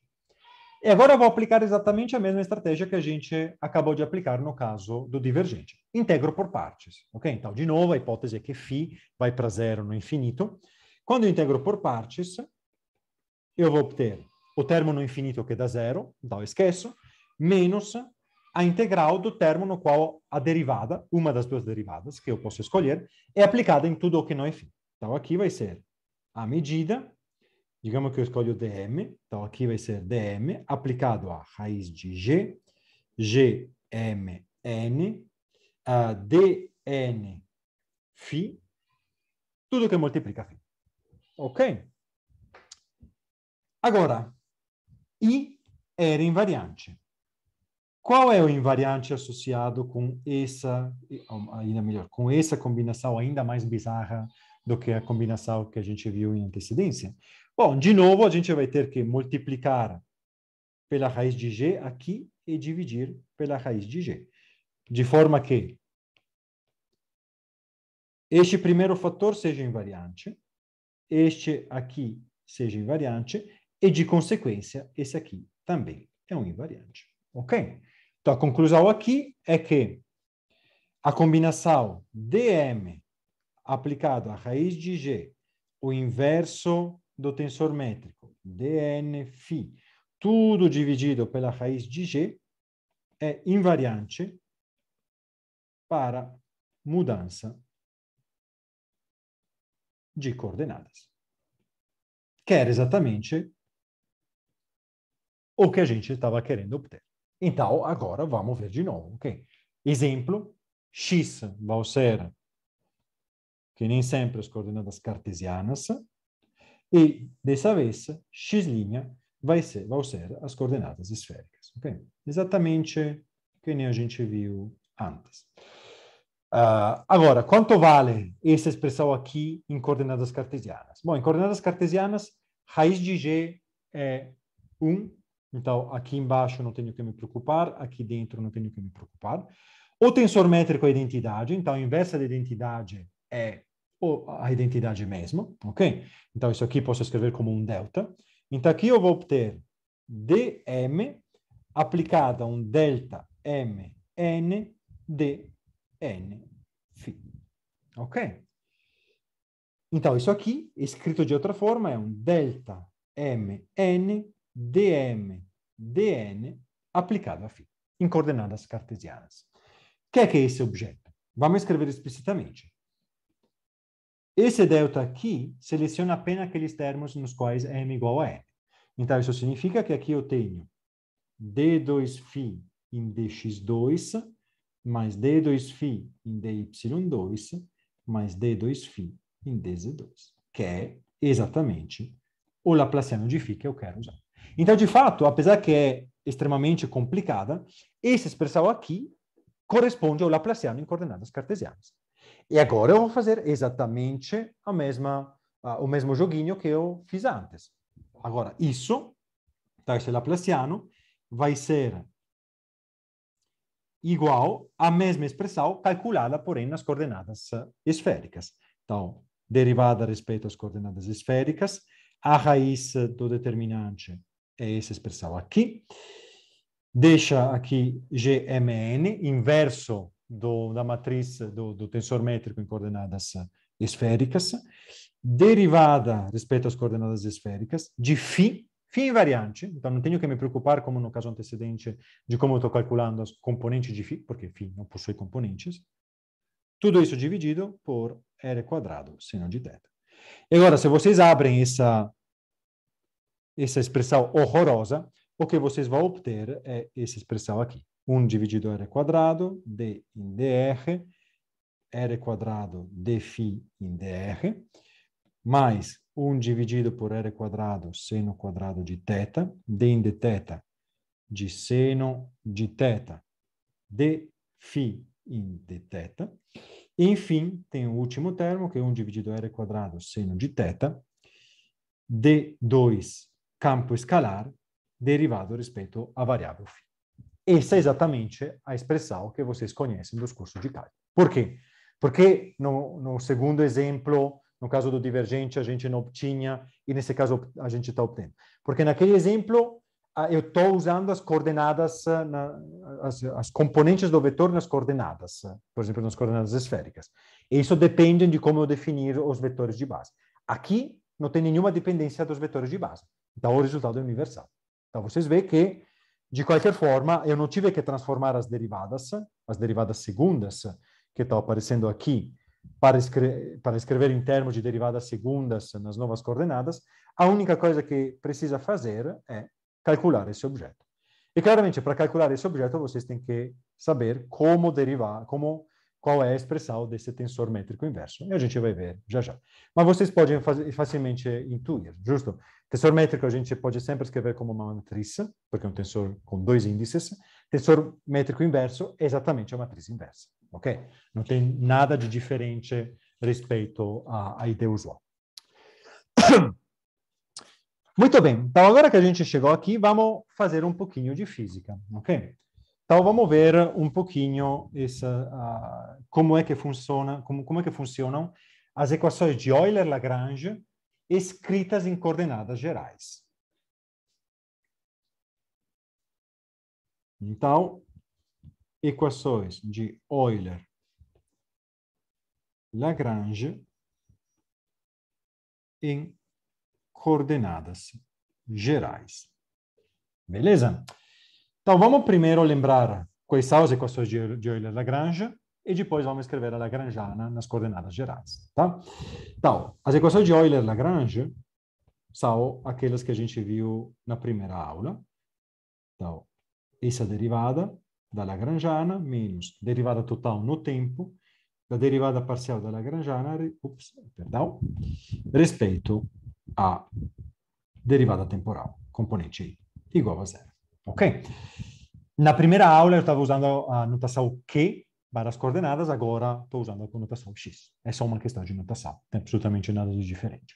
E agora eu vou aplicar exatamente a mesma estratégia que a gente acabou de aplicar no caso do divergente. Integro por partes, ok? Então, de novo, a hipótese é que φ vai para zero no infinito. Quando eu integro por partes, eu vou obter o termo no infinito que dá zero, então esqueço, menos a integral do termo no qual a derivada, uma das duas derivadas que eu posso escolher, é aplicada em tudo o que não é φ. Então, aqui vai ser a medida Digamos que eu escolho DM, então aqui vai ser DM aplicado à raiz de G, G, M, N, a D, N, Φ, tudo que multiplica Φ. Ok? Agora, I era invariante. Qual é o invariante associado com essa, ainda melhor, com essa combinação ainda mais bizarra do que a combinação que a gente viu em antecedência? Bom, de novo, a gente vai ter que multiplicar pela raiz de g aqui e dividir pela raiz de g. De forma que este primeiro fator seja invariante, este aqui seja invariante, e de consequência, esse aqui também é um invariante. Ok? Então, a conclusão aqui é que a combinação dm aplicado à raiz de g, o inverso do tensor métrico, dn φ, tudo dividido pela raiz de g, é invariante para mudança de coordenadas, que era exatamente o que a gente estava querendo obter. Então, agora vamos ver de novo, ok? Exemplo, x vai ser, que nem sempre as coordenadas cartesianas, e dessa vez, x' vai ser, vão ser as coordenadas esféricas. Okay? Exatamente que nem a gente viu antes. Uh, agora, quanto vale essa expressão aqui em coordenadas cartesianas? Bom, em coordenadas cartesianas, raiz de g é 1. Então, aqui embaixo não tenho que me preocupar, aqui dentro não tenho que me preocupar. O tensor métrico é identidade. Então, a inversa da identidade é ou a identidade mesmo, ok? Então, isso aqui posso escrever como um delta. Então, aqui eu vou obter dm aplicada a um delta mn dn φ, ok? Então, isso aqui, escrito de outra forma, é um delta mn dm dn aplicado a φ, em coordenadas cartesianas. O que é que é esse objeto? Vamos escrever explicitamente. Esse delta aqui seleciona apenas aqueles termos nos quais m igual a n. Então, isso significa que aqui eu tenho d2φ em dx2 mais d2φ em dy2 mais d2φ em dz2, que é exatamente o laplaciano de φ que eu quero usar. Então, de fato, apesar que é extremamente complicada, essa expressão aqui corresponde ao laplaciano em coordenadas cartesianas. E agora eu vou fazer exatamente a mesma, uh, o mesmo joguinho que eu fiz antes. Agora, isso, é laplaciano, vai ser igual à mesma expressão calculada, porém, nas coordenadas eh, esféricas. Então, derivada respeito às coordenadas esféricas, a raiz do determinante é essa expressão aqui. Deixa aqui gmn, inverso do, da matriz do, do tensor métrico em coordenadas eh, esféricas, derivada respeito às coordenadas esféricas, de φ, φ invariante, então não tenho que me preocupar, como no caso antecedente, de como eu estou calculando as componentes de φ, porque φ não possui componentes, tudo isso dividido por R quadrado, seno de θ. E agora, se vocês abrem essa, essa expressão horrorosa, o que vocês vão obter é essa expressão aqui. 1 dividido r quadrado, d em dr, r quadrado d phi em dr, mais 1 dividido por r quadrado seno quadrado de teta, d em teta de seno de teta, d phi em dθ. Enfim, tem o último termo, que é 1 dividido r quadrado seno de teta, d2 campo escalar, derivado respeito à variável φ. Essa é exatamente a expressão que vocês conhecem dos cursos de cálculo. Por quê? Porque no, no segundo exemplo, no caso do divergente, a gente não obtinha, e nesse caso a gente está obtendo. Porque naquele exemplo, eu estou usando as coordenadas, ah, na, as, as, componentes do vetor nas coordenadas, ah, por exemplo, nas coordenadas esféricas. E isso depende de como eu definir os vetores de base. Aqui não tem nenhuma dependência dos vetores de base, então o resultado é universal. Então vocês veem que de qualquer forma, eu não tive que transformar as derivadas, as derivadas segundas, que estão aparecendo aqui, para, escre para escrever em termos de derivadas segundas nas novas coordenadas. A única coisa que precisa fazer é calcular esse objeto. E claramente, para calcular esse objeto, vocês têm que saber como derivar, como qual é a expressão desse tensor métrico inverso. E a gente vai ver já já. Mas vocês podem facilmente intuir, justo? Tensor métrico a gente pode sempre escrever como uma matriz, porque é um tensor com dois índices. Tensor métrico inverso é exatamente a matriz inversa, ok? Não tem nada de diferente respeito à, à ideia usual. Muito bem, então agora que a gente chegou aqui, vamos fazer um pouquinho de física, ok? Então vamos ver um pouquinho essa, uh, como é que funciona, como, como é que funcionam as equações de Euler-Lagrange escritas em coordenadas gerais. Então, equações de Euler-Lagrange em coordenadas gerais. Beleza? Então, vamos primeiro lembrar quais são as equações de, Euler-Lagrange e depois vamos escrever a Lagrangiana nas coordenadas gerais, tá? Então, as equações de Euler-Lagrange são aquelas que a gente viu na primeira aula. Então, essa derivada da Lagrangiana menos derivada total no tempo da derivada parcial da Lagrangiana, ups, perdão, respeito à derivada temporal, componente i, igual a zero. Ok? Na primeira aula eu estava usando a notação que para as coordenadas, agora estou usando a conotação x. É só uma questão de notação, não tem absolutamente nada de diferente.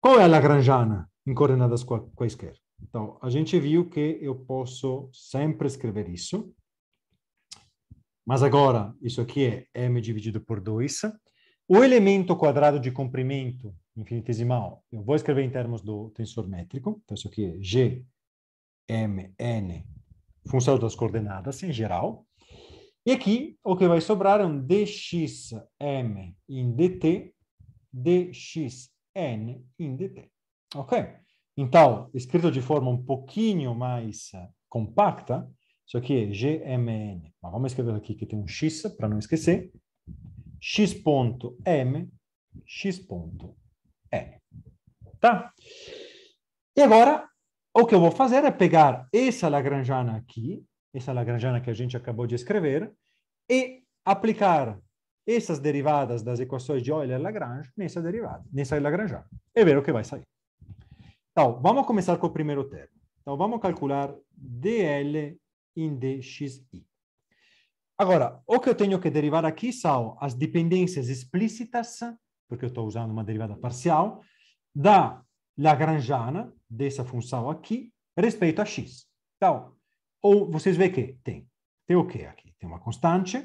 Qual é a Lagrangiana em coordenadas quaisquer? Então, a gente viu que eu posso sempre escrever isso. Mas agora, isso aqui é m dividido por 2. O elemento quadrado de comprimento infinitesimal, eu vou escrever em termos do tensor métrico. Então, isso aqui é g m n função das coordenadas em geral. E aqui o que vai sobrar é um dxm em dt, dxn em dt. Ok? Então, escrito de forma um pouquinho mais eh, compacta, isso aqui é gmn. Mas vamos escrever aqui que tem um x para não esquecer. x x ponto m ponto n Tá? E agora, o que eu vou fazer é pegar essa lagrangiana aqui, essa lagrangiana que a gente acabou de escrever, e aplicar essas derivadas das equações de Euler-Lagrange nessa derivada, nessa lagrangiana, e ver o que vai sair. Então, vamos começar com o primeiro termo. Então, vamos calcular dl em dxi. Agora, o que eu tenho que derivar aqui são as dependências explícitas, porque eu estou usando uma derivada parcial, da lagrangiana dessa função aqui respeito a x. Então, ou vocês veem que tem, tem o que aqui? Tem uma constante,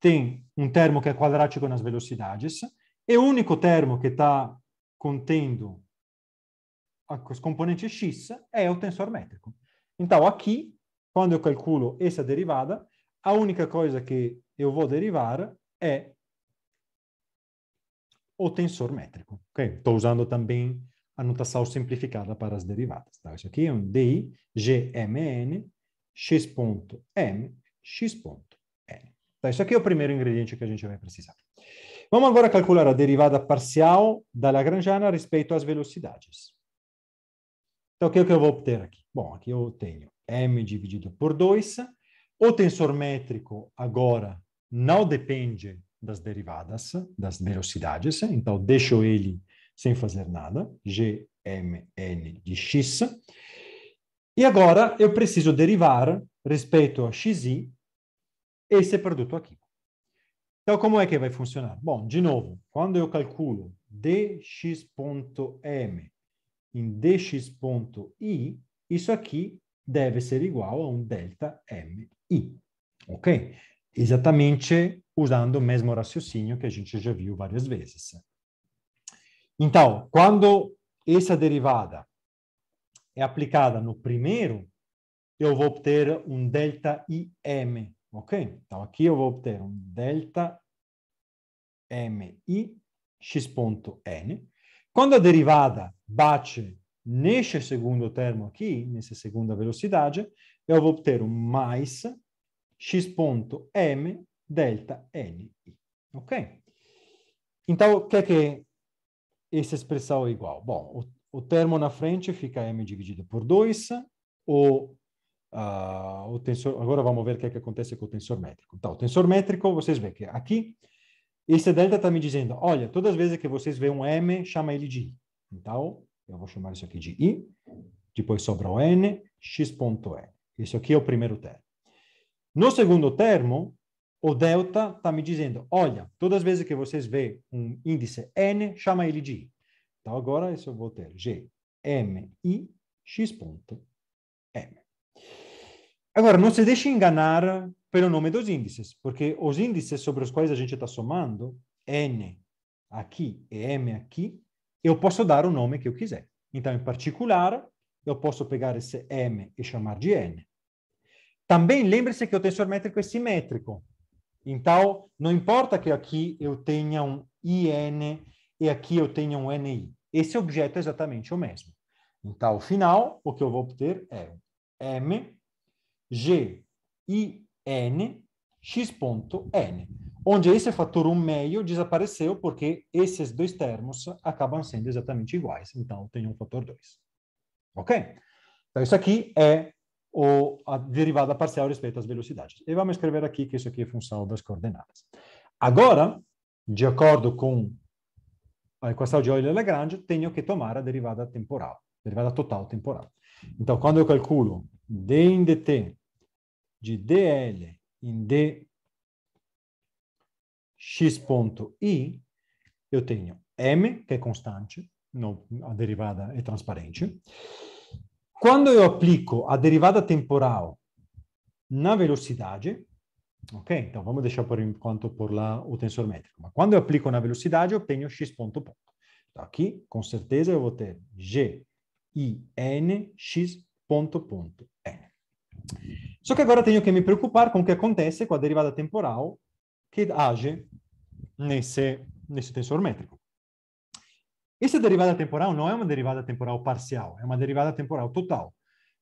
tem um termo que é quadrático nas velocidades, e o único termo que está contendo os componentes x é o tensor métrico. Então, aqui, quando eu calculo essa derivada, a única coisa que eu vou derivar é o tensor métrico. Estou okay? usando também anotação simplificada para as derivadas. Tá? Isso aqui é um DI, GMN, x.m, x.n. Tá? Isso aqui é o primeiro ingrediente que a gente vai precisar. Vamos agora calcular a derivada parcial da Lagrangiana respeito às velocidades. Então, o que, é que eu vou obter aqui? Bom, aqui eu tenho m dividido por 2. O tensor métrico agora não depende das derivadas, das velocidades, então deixo ele sem fazer nada, gmn de x. E agora eu preciso derivar respeito a xi esse produto aqui. Então, como é que vai funcionar? Bom, de novo, quando eu calculo dx.m em dx.i, isso aqui deve ser igual a um delta mi, ok? Exatamente usando o mesmo raciocínio que a gente já viu várias vezes. Então, quando essa derivada é aplicada no primeiro, eu vou obter um delta IM, ok? Então, aqui eu vou obter um delta ponto x.n. Quando a derivada bate neste segundo termo aqui, nessa segunda velocidade, eu vou obter um mais x.m delta n. Ok? Então, o que é que essa expressão é igual. Bom, o, o termo na frente fica m dividido por 2, o, uh, o tensor... Agora vamos ver o que, é que acontece com o tensor métrico. Então, o tensor métrico, vocês veem que aqui, esse delta está me dizendo, olha, todas as vezes que vocês veem um m, chama ele de i. Então, eu vou chamar isso aqui de i, depois sobra o n, x.n. Isso aqui é o primeiro termo. No segundo termo, o delta está me dizendo, olha, todas as vezes que vocês vê um índice n, chama ele de i. Então, agora eu vou ter g, m, i, x ponto, m. Agora, não se deixe enganar pelo nome dos índices, porque os índices sobre os quais a gente está somando, n aqui e m aqui, eu posso dar o nome que eu quiser. Então, em particular, eu posso pegar esse m e chamar de n. Também lembre-se que o tensor métrico é simétrico. Então, não importa que aqui eu tenha um IN e aqui eu tenha um NI. Esse objeto é exatamente o mesmo. Então, ao final, o que eu vou obter é M, G, I, N, n onde esse fator 1 meio desapareceu porque esses dois termos acabam sendo exatamente iguais. Então, eu tenho um fator 2. Ok? Então, isso aqui é ou a derivada parcial respeito às velocidades. E vamos escrever aqui que isso aqui é função das coordenadas. Agora, de acordo com a equação de Euler-Lagrange, tenho que tomar a derivada temporal, derivada total temporal. Então, quando eu calculo d em dt de dl em dx.i, eu tenho m, que é constante, não, a derivada é transparente, Quando io aplico a derivada temporal na velocidade, ok? Então vamos deixar por enquanto por lá o tensor métrico. Mas quando io aplico na velocidade, eu tenho x ponto ponto. Então aqui, com certeza, eu vou ter g, i, n, x ponto ponto n. Só que agora tenho que me preocupar com o que acontece com a derivada temporal que age nesse, nesse tensor métrico. Essa é derivada temporal não é uma derivada temporal parcial, é uma derivada temporal total.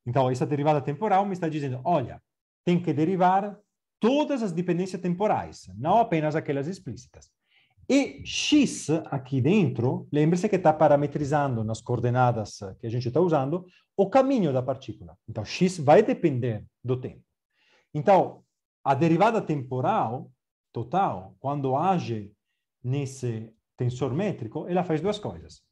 Então, essa derivada temporal me está dizendo, olha, tem que derivar todas as dependências temporais, não apenas aquelas explícitas. E x aqui dentro, lembre-se que está parametrizando nas coordenadas que a gente está usando o caminho da partícula. Então, x vai depender do tempo. Então, a derivada temporal total, quando age nesse tensor métrico, ela faz duas coisas.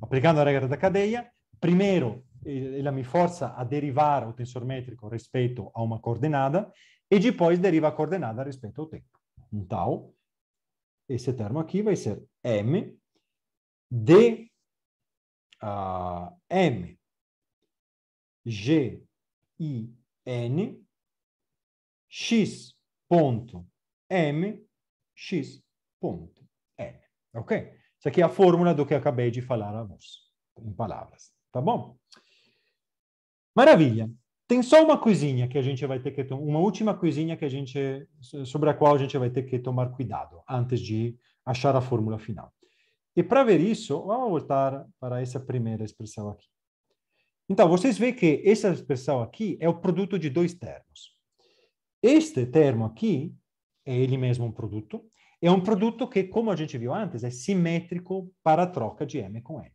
Aplicando a regra da cadeia, primeiro, ela me força a derivar o tensor métrico respeito a uma coordenada e depois deriva a coordenada respeito ao tempo. Então, esse termo aqui vai ser m d uh, m g i n x ponto m x ponto. Ok? Isso aqui é a fórmula do que acabei de falar a vocês, em palavras. Tá bom? Maravilha. Tem só uma coisinha que a gente vai ter que tomar, uma última coisinha que a gente sobre a qual a gente vai ter que tomar cuidado antes de achar a fórmula final. E para ver isso, vamos voltar para essa primeira expressão aqui. Então, vocês veem que essa expressão aqui é o produto de dois termos. Este termo aqui é ele mesmo um produto, é um produto que, como a gente viu antes, é simétrico para a troca de M com N.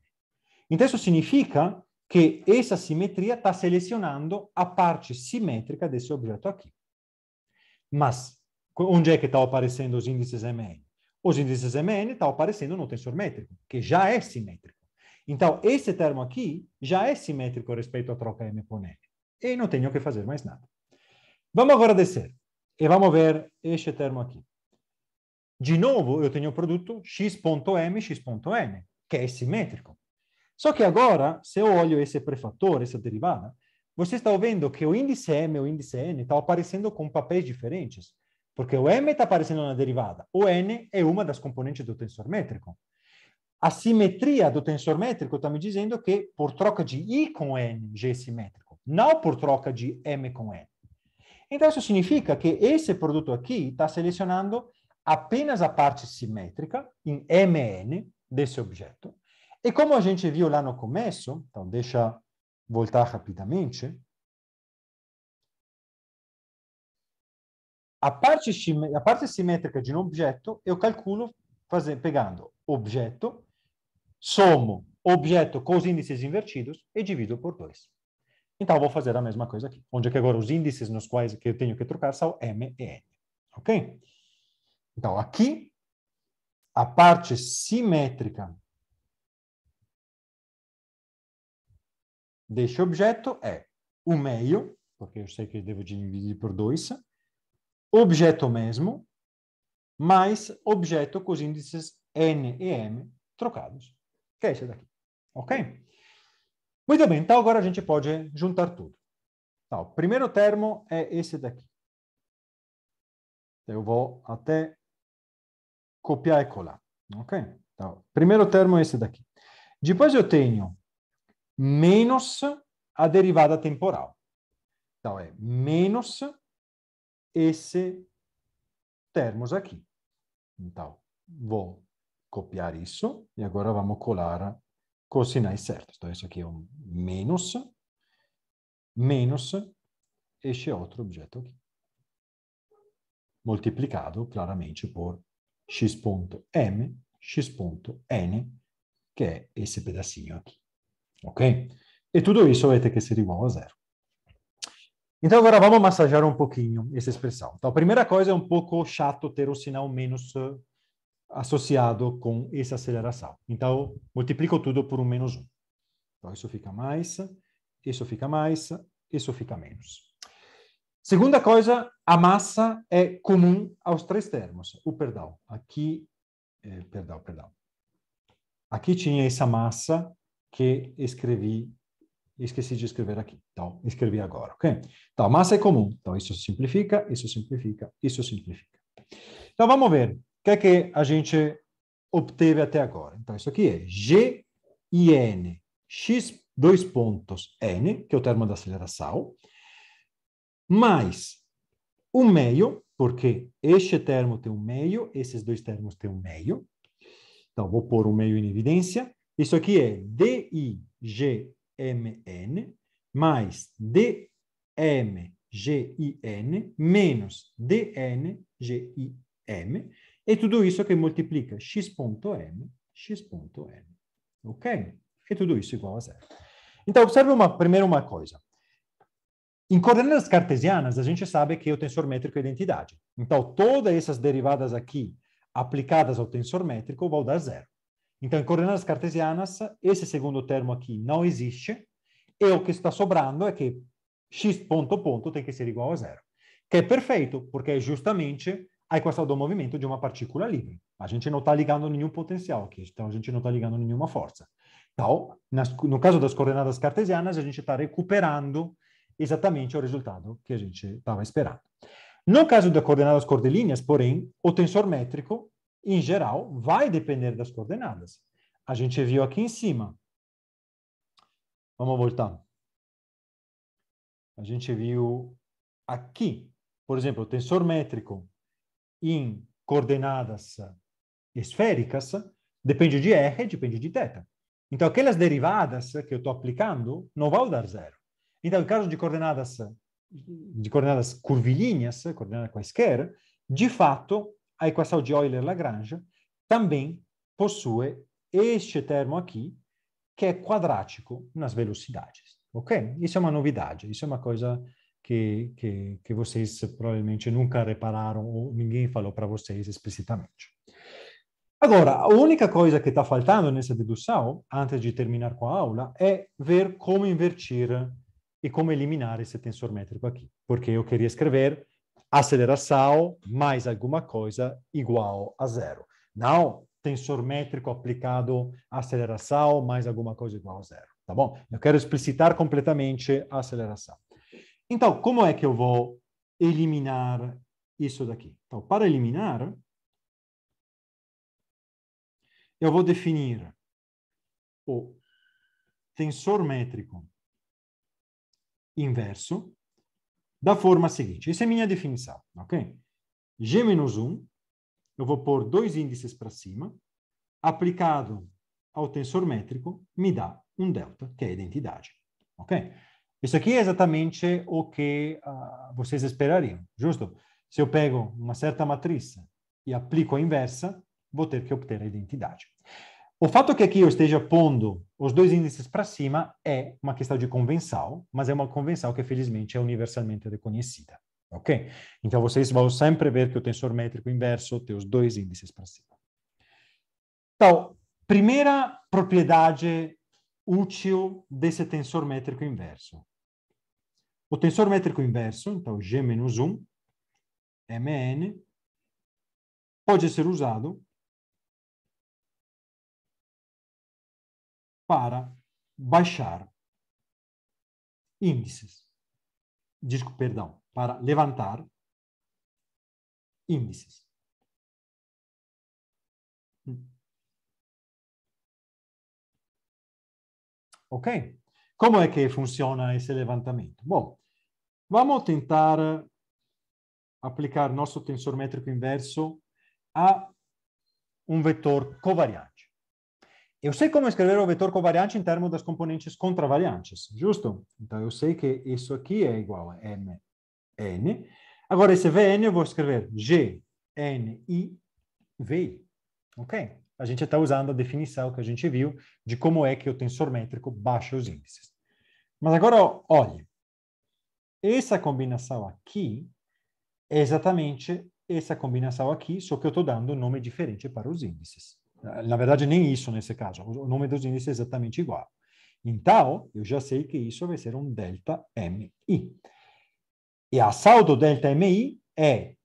Então, isso significa que essa simetria está selecionando a parte simétrica desse objeto aqui. Mas, onde é que estão tá aparecendo os índices MN? Os índices MN estão tá aparecendo no tensor métrico, que já é simétrico. Então, esse termo aqui já é simétrico respeito à troca M com N. E não tenho que fazer mais nada. Vamos agora descer. E vamos ver este termo aqui. De novo, eu tenho o produto x.m, x.n, que é simétrico. Só que agora, se eu olho esse prefator, essa derivada, você está vendo que o índice m e o índice n estão aparecendo com papéis diferentes. Porque o m está aparecendo na derivada, o n é uma das componentes do tensor métrico. A simetria do tensor métrico está me dizendo que por troca de i com n, g é simétrico, não por troca de m com n. Então, isso significa que esse produto aqui está selecionando apenas a parte simétrica, em Mn, desse objeto. E como a gente viu lá no começo, então deixa voltar rapidamente, a parte, a parte simétrica de um objeto eu calculo fazer, pegando objeto, somo objeto com os índices invertidos e divido por 2. Então vou fazer a mesma coisa aqui, onde é que agora os índices nos quais que eu tenho que trocar são m e n, ok? Então, aqui, a parte simétrica deste objeto é o meio, porque eu sei que eu devo dividir por dois objeto mesmo, mais objeto com os índices N e M trocados, que é esse daqui. Ok? Muito bem, então agora a gente pode juntar tudo. Então, o primeiro termo é esse daqui. Então, eu vou até copiar e colar. Ok? Então, primeiro termo é esse daqui. Depois eu tenho menos a derivada temporal. Então, é menos esse termos aqui. Então, vou copiar isso e agora vamos colar com os sinais certos. Então, isso aqui é um menos, menos este outro objeto aqui. Multiplicado, claramente, por x.m, x.n, que é esse pedacinho aqui. Ok? E tudo isso vai ter que ser igual a zero. Então agora vamos massagear um pouquinho essa expressão. Então a primeira coisa é um pouco chato ter o sinal menos eh, associado com essa aceleração. Então multiplico tudo por um menos um. Então isso fica mais, isso fica mais, isso fica menos. Segunda coisa, a massa é comum aos três termos. O perdão, aqui, eh, perdão, perdão. Aqui tinha essa massa que escrevi, esqueci de escrever aqui. Então, escrevi agora, ok? Então, massa é comum. Então, isso simplifica, isso simplifica, isso simplifica. Então, vamos ver o que é que a gente obteve até agora. Então, isso aqui é G e N, X dois pontos N, que é o termo da aceleração, mais um meio, porque este termo tem um meio, esses dois termos têm um meio. Então, vou pôr um meio em evidência. Isso aqui é DIGMN mais DMGIN menos DNGIM. E tudo isso é que multiplica x.m, x.m. Ok? E tudo isso igual a zero. Então, observe uma, primeiro uma coisa. Em coordenadas cartesianas, a gente sabe que o tensor métrico é identidade. Então, todas essas derivadas aqui aplicadas ao tensor métrico vão dar zero. Então, em coordenadas cartesianas, esse segundo termo aqui não existe. E o que está sobrando é que x ponto ponto tem que ser igual a zero. Que é perfeito, porque é justamente a equação do movimento de uma partícula livre. A gente não está ligando nenhum potencial aqui, então a gente não está ligando nenhuma força. Então, no caso das coordenadas cartesianas, a gente está recuperando exatamente o resultado que a gente estava esperando. No caso das coordenadas cordelinhas, porém, o tensor métrico, em geral, vai depender das coordenadas. A gente viu aqui em cima. Vamos voltar. A gente viu aqui, por exemplo, o tensor métrico em coordenadas esféricas depende de R, depende de θ. Então, aquelas derivadas que eu estou aplicando não vão dar zero. Então, em caso de coordenadas, de coordenadas curvilíneas, coordenadas quaisquer, de fato, a equação de Euler-Lagrange também possui este termo aqui, que é quadrático nas velocidades. Ok? Isso é uma novidade, isso é uma coisa que, que, que vocês provavelmente nunca repararam ou ninguém falou para vocês explicitamente. Agora, a única coisa que está faltando nessa dedução, antes de terminar com a aula, é ver como invertir e como eliminar esse tensor métrico aqui, porque eu queria escrever aceleração mais alguma coisa igual a zero. Não tensor métrico aplicado aceleração mais alguma coisa igual a zero, tá bom? Eu quero explicitar completamente a aceleração. Então, como é que eu vou eliminar isso daqui? Então, para eliminar, eu vou definir o tensor métrico inverso da forma seguinte. Essa é minha definição, ok? G menos 1, eu vou pôr dois índices para cima, aplicado ao tensor métrico, me dá um delta, que é a identidade, ok? Isso aqui é exatamente o que uh, vocês esperariam, justo? Se eu pego uma certa matriz e aplico a inversa, vou ter que obter a identidade. O fato é que aqui eu esteja pondo os dois índices para cima é uma questão de convenção, mas é uma convenção que felizmente é universalmente reconhecida, ok? Então vocês vão sempre ver que o tensor métrico inverso tem os dois índices para cima. Então, primeira propriedade útil desse tensor métrico inverso. O tensor métrico inverso, então G menos 1, Mn, pode ser usado para baixar índices. Disco perdão, para levantar índices. Ok? Como é que funciona esse levantamento? Bom, vamos tentar eh, aplicar nosso tensor métrico inverso a um vetor covariante. Eu sei como escrever o vetor covariante em termos das componentes contravariantes, justo? Então, eu sei que isso aqui é igual a mn. Agora, esse vn eu vou escrever g, n, i, vi. Ok? A gente está usando a definição que a gente viu de como é que o tensor métrico baixa os índices. Mas agora, olhe. Essa combinação aqui é exatamente essa combinação aqui, só que eu estou dando um nome diferente para os índices. Na verdade, nem isso nesse caso. O nome dos índices é exatamente igual. Então, eu já sei que isso vai ser um delta MI. E a saldo do delta MI é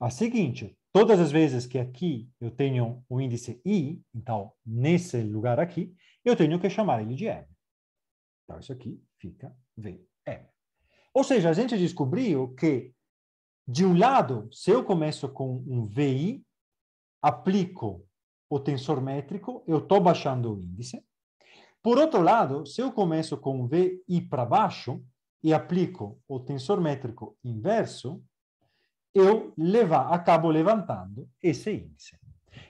a seguinte. Todas as vezes que aqui eu tenho o índice I, então, nesse lugar aqui, eu tenho que chamar ele de M. Então, isso aqui fica VM. Ou seja, a gente descobriu que, de um lado, se eu começo com um VI, aplico o tensor métrico, eu estou baixando o índice. Por outro lado, se eu começo com VI para baixo e aplico o tensor métrico inverso, eu leva acabo levantando esse índice.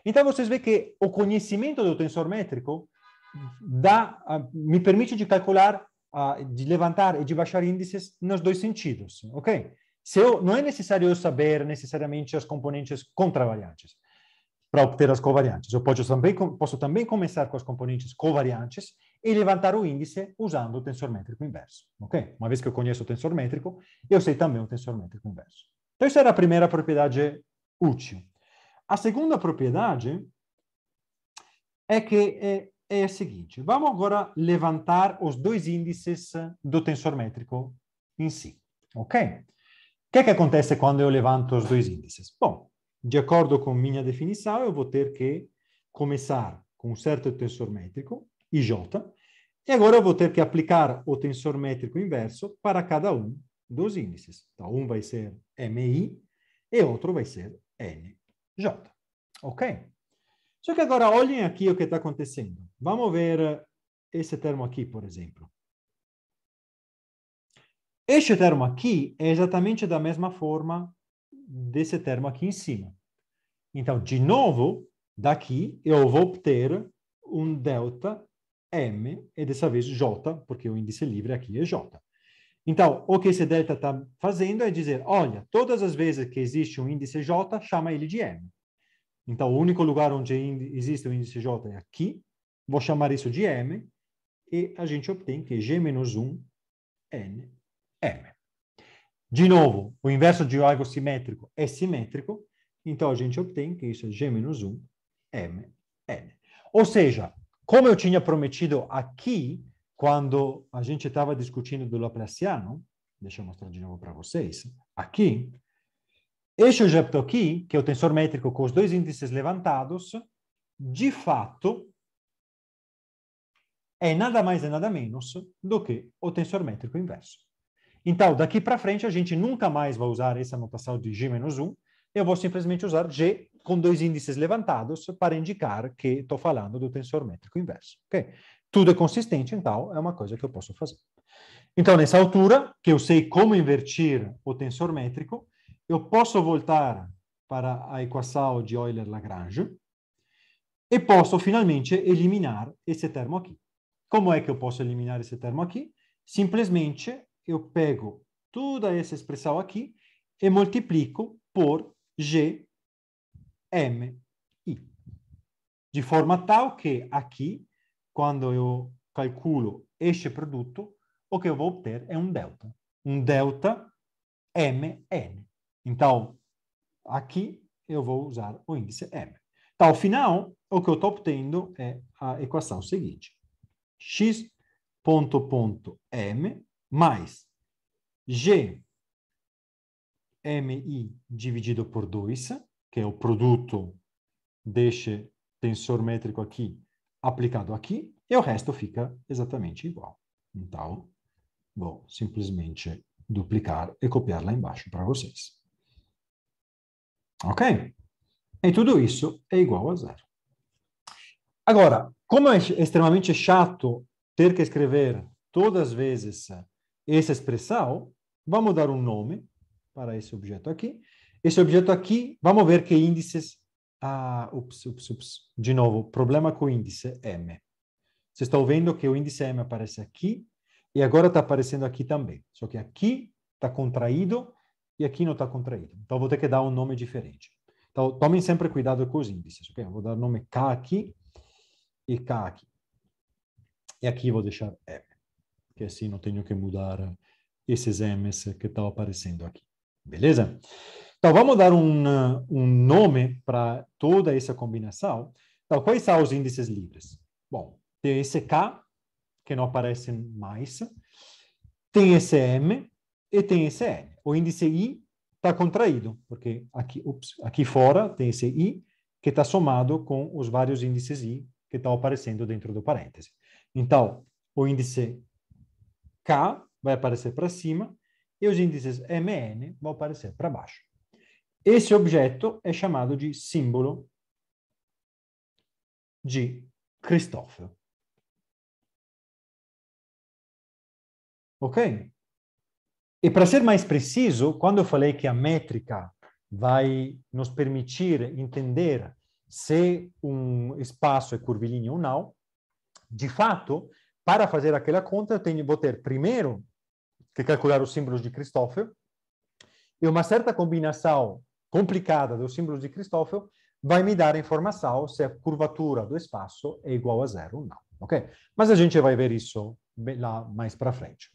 Então, vocês veem que o conhecimento do tensor métrico dá, ah, me permite de calcular, ah, de levantar e de baixar índices nos dois sentidos, ok? Se eu, não é necessário eu saber necessariamente as componentes contravariantes para obter as covariantes. Eu posso também, posso também começar com as componentes covariantes e levantar o índice usando o tensor métrico inverso. Ok? Uma vez que eu conheço o tensor métrico, eu sei também o tensor métrico inverso. Então, essa era a primeira propriedade útil. A segunda propriedade é que é, é a seguinte. Vamos agora levantar os dois índices do tensor métrico em si. Ok? O que, é que acontece quando eu levanto os dois índices? Bom, de acordo com minha definição, eu vou ter que começar com um certo tensor métrico, IJ, e agora eu vou ter que aplicar o tensor métrico inverso para cada um dos índices. Então, um vai ser MI e outro vai ser NJ. Ok? Só que agora olhem aqui o que está acontecendo. Vamos ver esse termo aqui, por exemplo. Este termo aqui é exatamente da mesma forma desse termo aqui em cima. Então, de novo, daqui eu vou obter um delta M, e dessa vez J, porque o índice livre aqui é J. Então, o que esse delta está fazendo é dizer, olha, todas as vezes que existe um índice J, chama ele de M. Então, o único lugar onde existe o índice J é aqui, vou chamar isso de M, e a gente obtém que G menos 1, N, M. De novo, o inverso de algo simétrico é simétrico, então a gente obtém que isso é G menos 1, Mn. Ou seja, como eu tinha prometido aqui, quando a gente estava discutindo do Laplaciano, deixa eu mostrar de novo para vocês, aqui, este objeto aqui, que é o tensor métrico com os dois índices levantados, de fato, é nada mais e nada menos do que o tensor métrico inverso. Então, daqui para frente, a gente nunca mais vai usar essa notação de G-1. menos Eu vou simplesmente usar G com dois índices levantados para indicar que estou falando do tensor métrico inverso. Okay? Tudo é consistente, então é uma coisa que eu posso fazer. Então, nessa altura, que eu sei como invertir o tensor métrico, eu posso voltar para a equação de Euler-Lagrange e posso finalmente eliminar esse termo aqui. Como é que eu posso eliminar esse termo aqui? Simplesmente eu pego toda essa expressão aqui e multiplico por G, M, I. De forma tal que aqui, quando eu calculo este produto, o que eu vou obter é um delta. Um delta MN. Então, aqui eu vou usar o índice M. Então, ao final, o que eu estou obtendo é a equação seguinte. x ponto ponto M mais G MI dividido por 2, que é o produto deste tensor métrico aqui aplicado aqui, e o resto fica exatamente igual. Então, vou simplesmente duplicar e copiar lá embaixo para vocês. Ok? E tudo isso é igual a zero. Agora, como é extremamente chato ter que escrever todas as vezes essa expressão, vamos dar um nome para esse objeto aqui. Esse objeto aqui, vamos ver que índices... Ah, ups, ups, ups. De novo, problema com o índice M. Vocês estão vendo que o índice M aparece aqui e agora está aparecendo aqui também. Só que aqui está contraído e aqui não está contraído. Então, vou ter que dar um nome diferente. Então, tomem sempre cuidado com os índices. Okay? vou dar o nome K aqui e K aqui. E aqui vou deixar M que assim não tenho que mudar esses M's que estão aparecendo aqui. Beleza? Então, vamos dar um, uh, um nome para toda essa combinação. Então, quais são os índices livres? Bom, tem esse K, que não aparece mais, tem esse M e tem esse N. O índice I está contraído, porque aqui, ups, aqui fora tem esse I que está somado com os vários índices I que estão aparecendo dentro do parêntese. Então, o índice K vai aparecer para cima e os índices MN vão aparecer para baixo. Esse objeto é chamado de símbolo de Christoffel. Ok? E para ser mais preciso, quando eu falei que a métrica vai nos permitir entender se um espaço é curvilíneo ou não, de fato, para fazer aquela conta, eu tenho, vou ter primeiro que calcular os símbolos de Christoffel, e uma certa combinação complicada dos símbolos de Christoffel vai me dar a informação se a curvatura do espaço é igual a zero ou não, ok? Mas a gente vai ver isso lá mais para frente.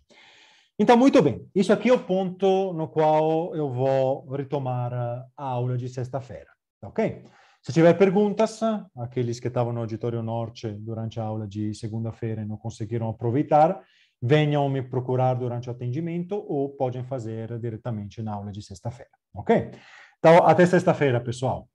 Então, muito bem, isso aqui é o ponto no qual eu vou retomar a aula de sexta-feira, ok? Se tiver perguntas, aqueles que estavam no auditório norte durante a aula de segunda-feira e não conseguiram aproveitar, venham me procurar durante o atendimento ou podem fazer diretamente na aula de sexta-feira, ok? Então, até sexta-feira, pessoal.